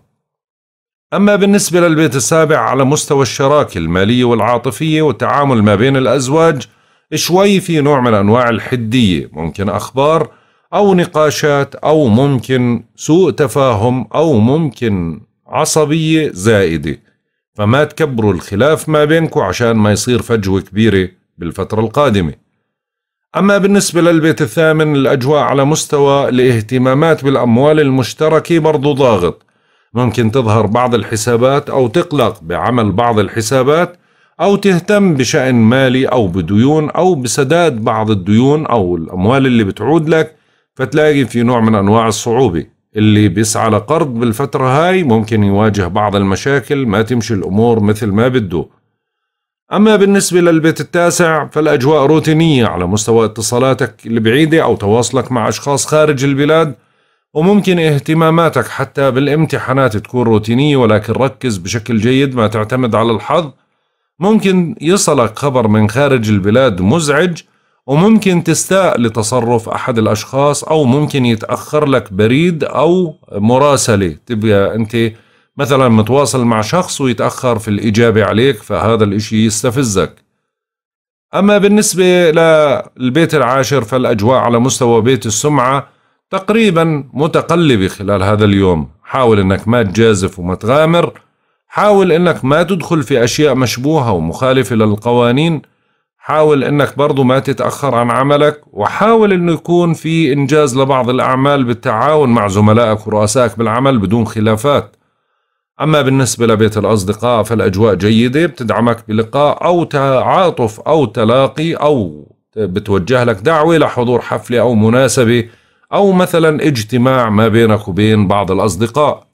أما بالنسبة للبيت السابع على مستوى الشراكة المالية والعاطفية والتعامل ما بين الأزواج شوي في نوع من أنواع الحدية ممكن أخبار أو نقاشات أو ممكن سوء تفاهم أو ممكن عصبية زائدة فما تكبروا الخلاف ما بينكم عشان ما يصير فجوة كبيرة بالفترة القادمة أما بالنسبة للبيت الثامن الأجواء على مستوى الاهتمامات بالأموال المشتركة برضو ضاغط ممكن تظهر بعض الحسابات أو تقلق بعمل بعض الحسابات أو تهتم بشأن مالي أو بديون أو بسداد بعض الديون أو الأموال اللي بتعود لك فتلاقي في نوع من أنواع الصعوبة اللي بيسعى لقرض بالفترة هاي ممكن يواجه بعض المشاكل ما تمشي الأمور مثل ما بده أما بالنسبة للبيت التاسع فالأجواء روتينية على مستوى اتصالاتك البعيدة أو تواصلك مع أشخاص خارج البلاد وممكن اهتماماتك حتى بالامتحانات تكون روتينية ولكن ركز بشكل جيد ما تعتمد على الحظ ممكن يصلك خبر من خارج البلاد مزعج وممكن تستاء لتصرف أحد الأشخاص أو ممكن يتأخر لك بريد أو مراسلة تبقى أنت مثلا متواصل مع شخص ويتأخر في الإجابة عليك فهذا الإشي يستفزك أما بالنسبة للبيت العاشر فالأجواء على مستوى بيت السمعة تقريبا متقلبة خلال هذا اليوم حاول انك ما تجازف وما تغامر حاول انك ما تدخل في اشياء مشبوهة ومخالفة للقوانين حاول انك برضو ما تتأخر عن عملك وحاول انه يكون في انجاز لبعض الاعمال بالتعاون مع زملائك ورؤسائك بالعمل بدون خلافات أما بالنسبة لبيت الأصدقاء فالأجواء جيدة بتدعمك بلقاء أو تعاطف أو تلاقي أو بتوجه لك دعوة لحضور حفلة أو مناسبة أو مثلا اجتماع ما بينك وبين بعض الأصدقاء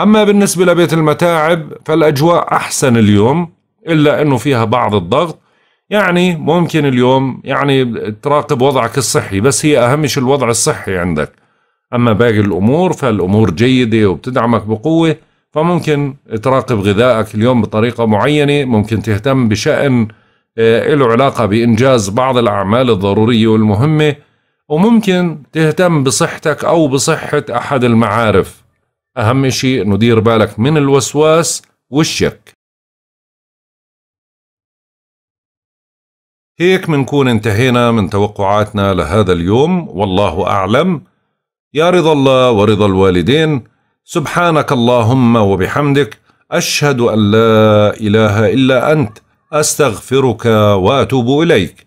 أما بالنسبة لبيت المتاعب فالأجواء أحسن اليوم إلا أنه فيها بعض الضغط يعني ممكن اليوم يعني تراقب وضعك الصحي بس هي أهم شيء الوضع الصحي عندك أما باقي الأمور فالأمور جيدة وبتدعمك بقوة فممكن تراقب غذائك اليوم بطريقة معينة ممكن تهتم بشأن آه، له علاقة بإنجاز بعض الأعمال الضرورية والمهمة وممكن تهتم بصحتك أو بصحة أحد المعارف أهم شيء ندير بالك من الوسواس والشك هيك منكون انتهينا من توقعاتنا لهذا اليوم والله أعلم يا رضا الله ورضا الوالدين سبحانك اللهم وبحمدك أشهد أن لا إله إلا أنت أستغفرك وأتوب إليك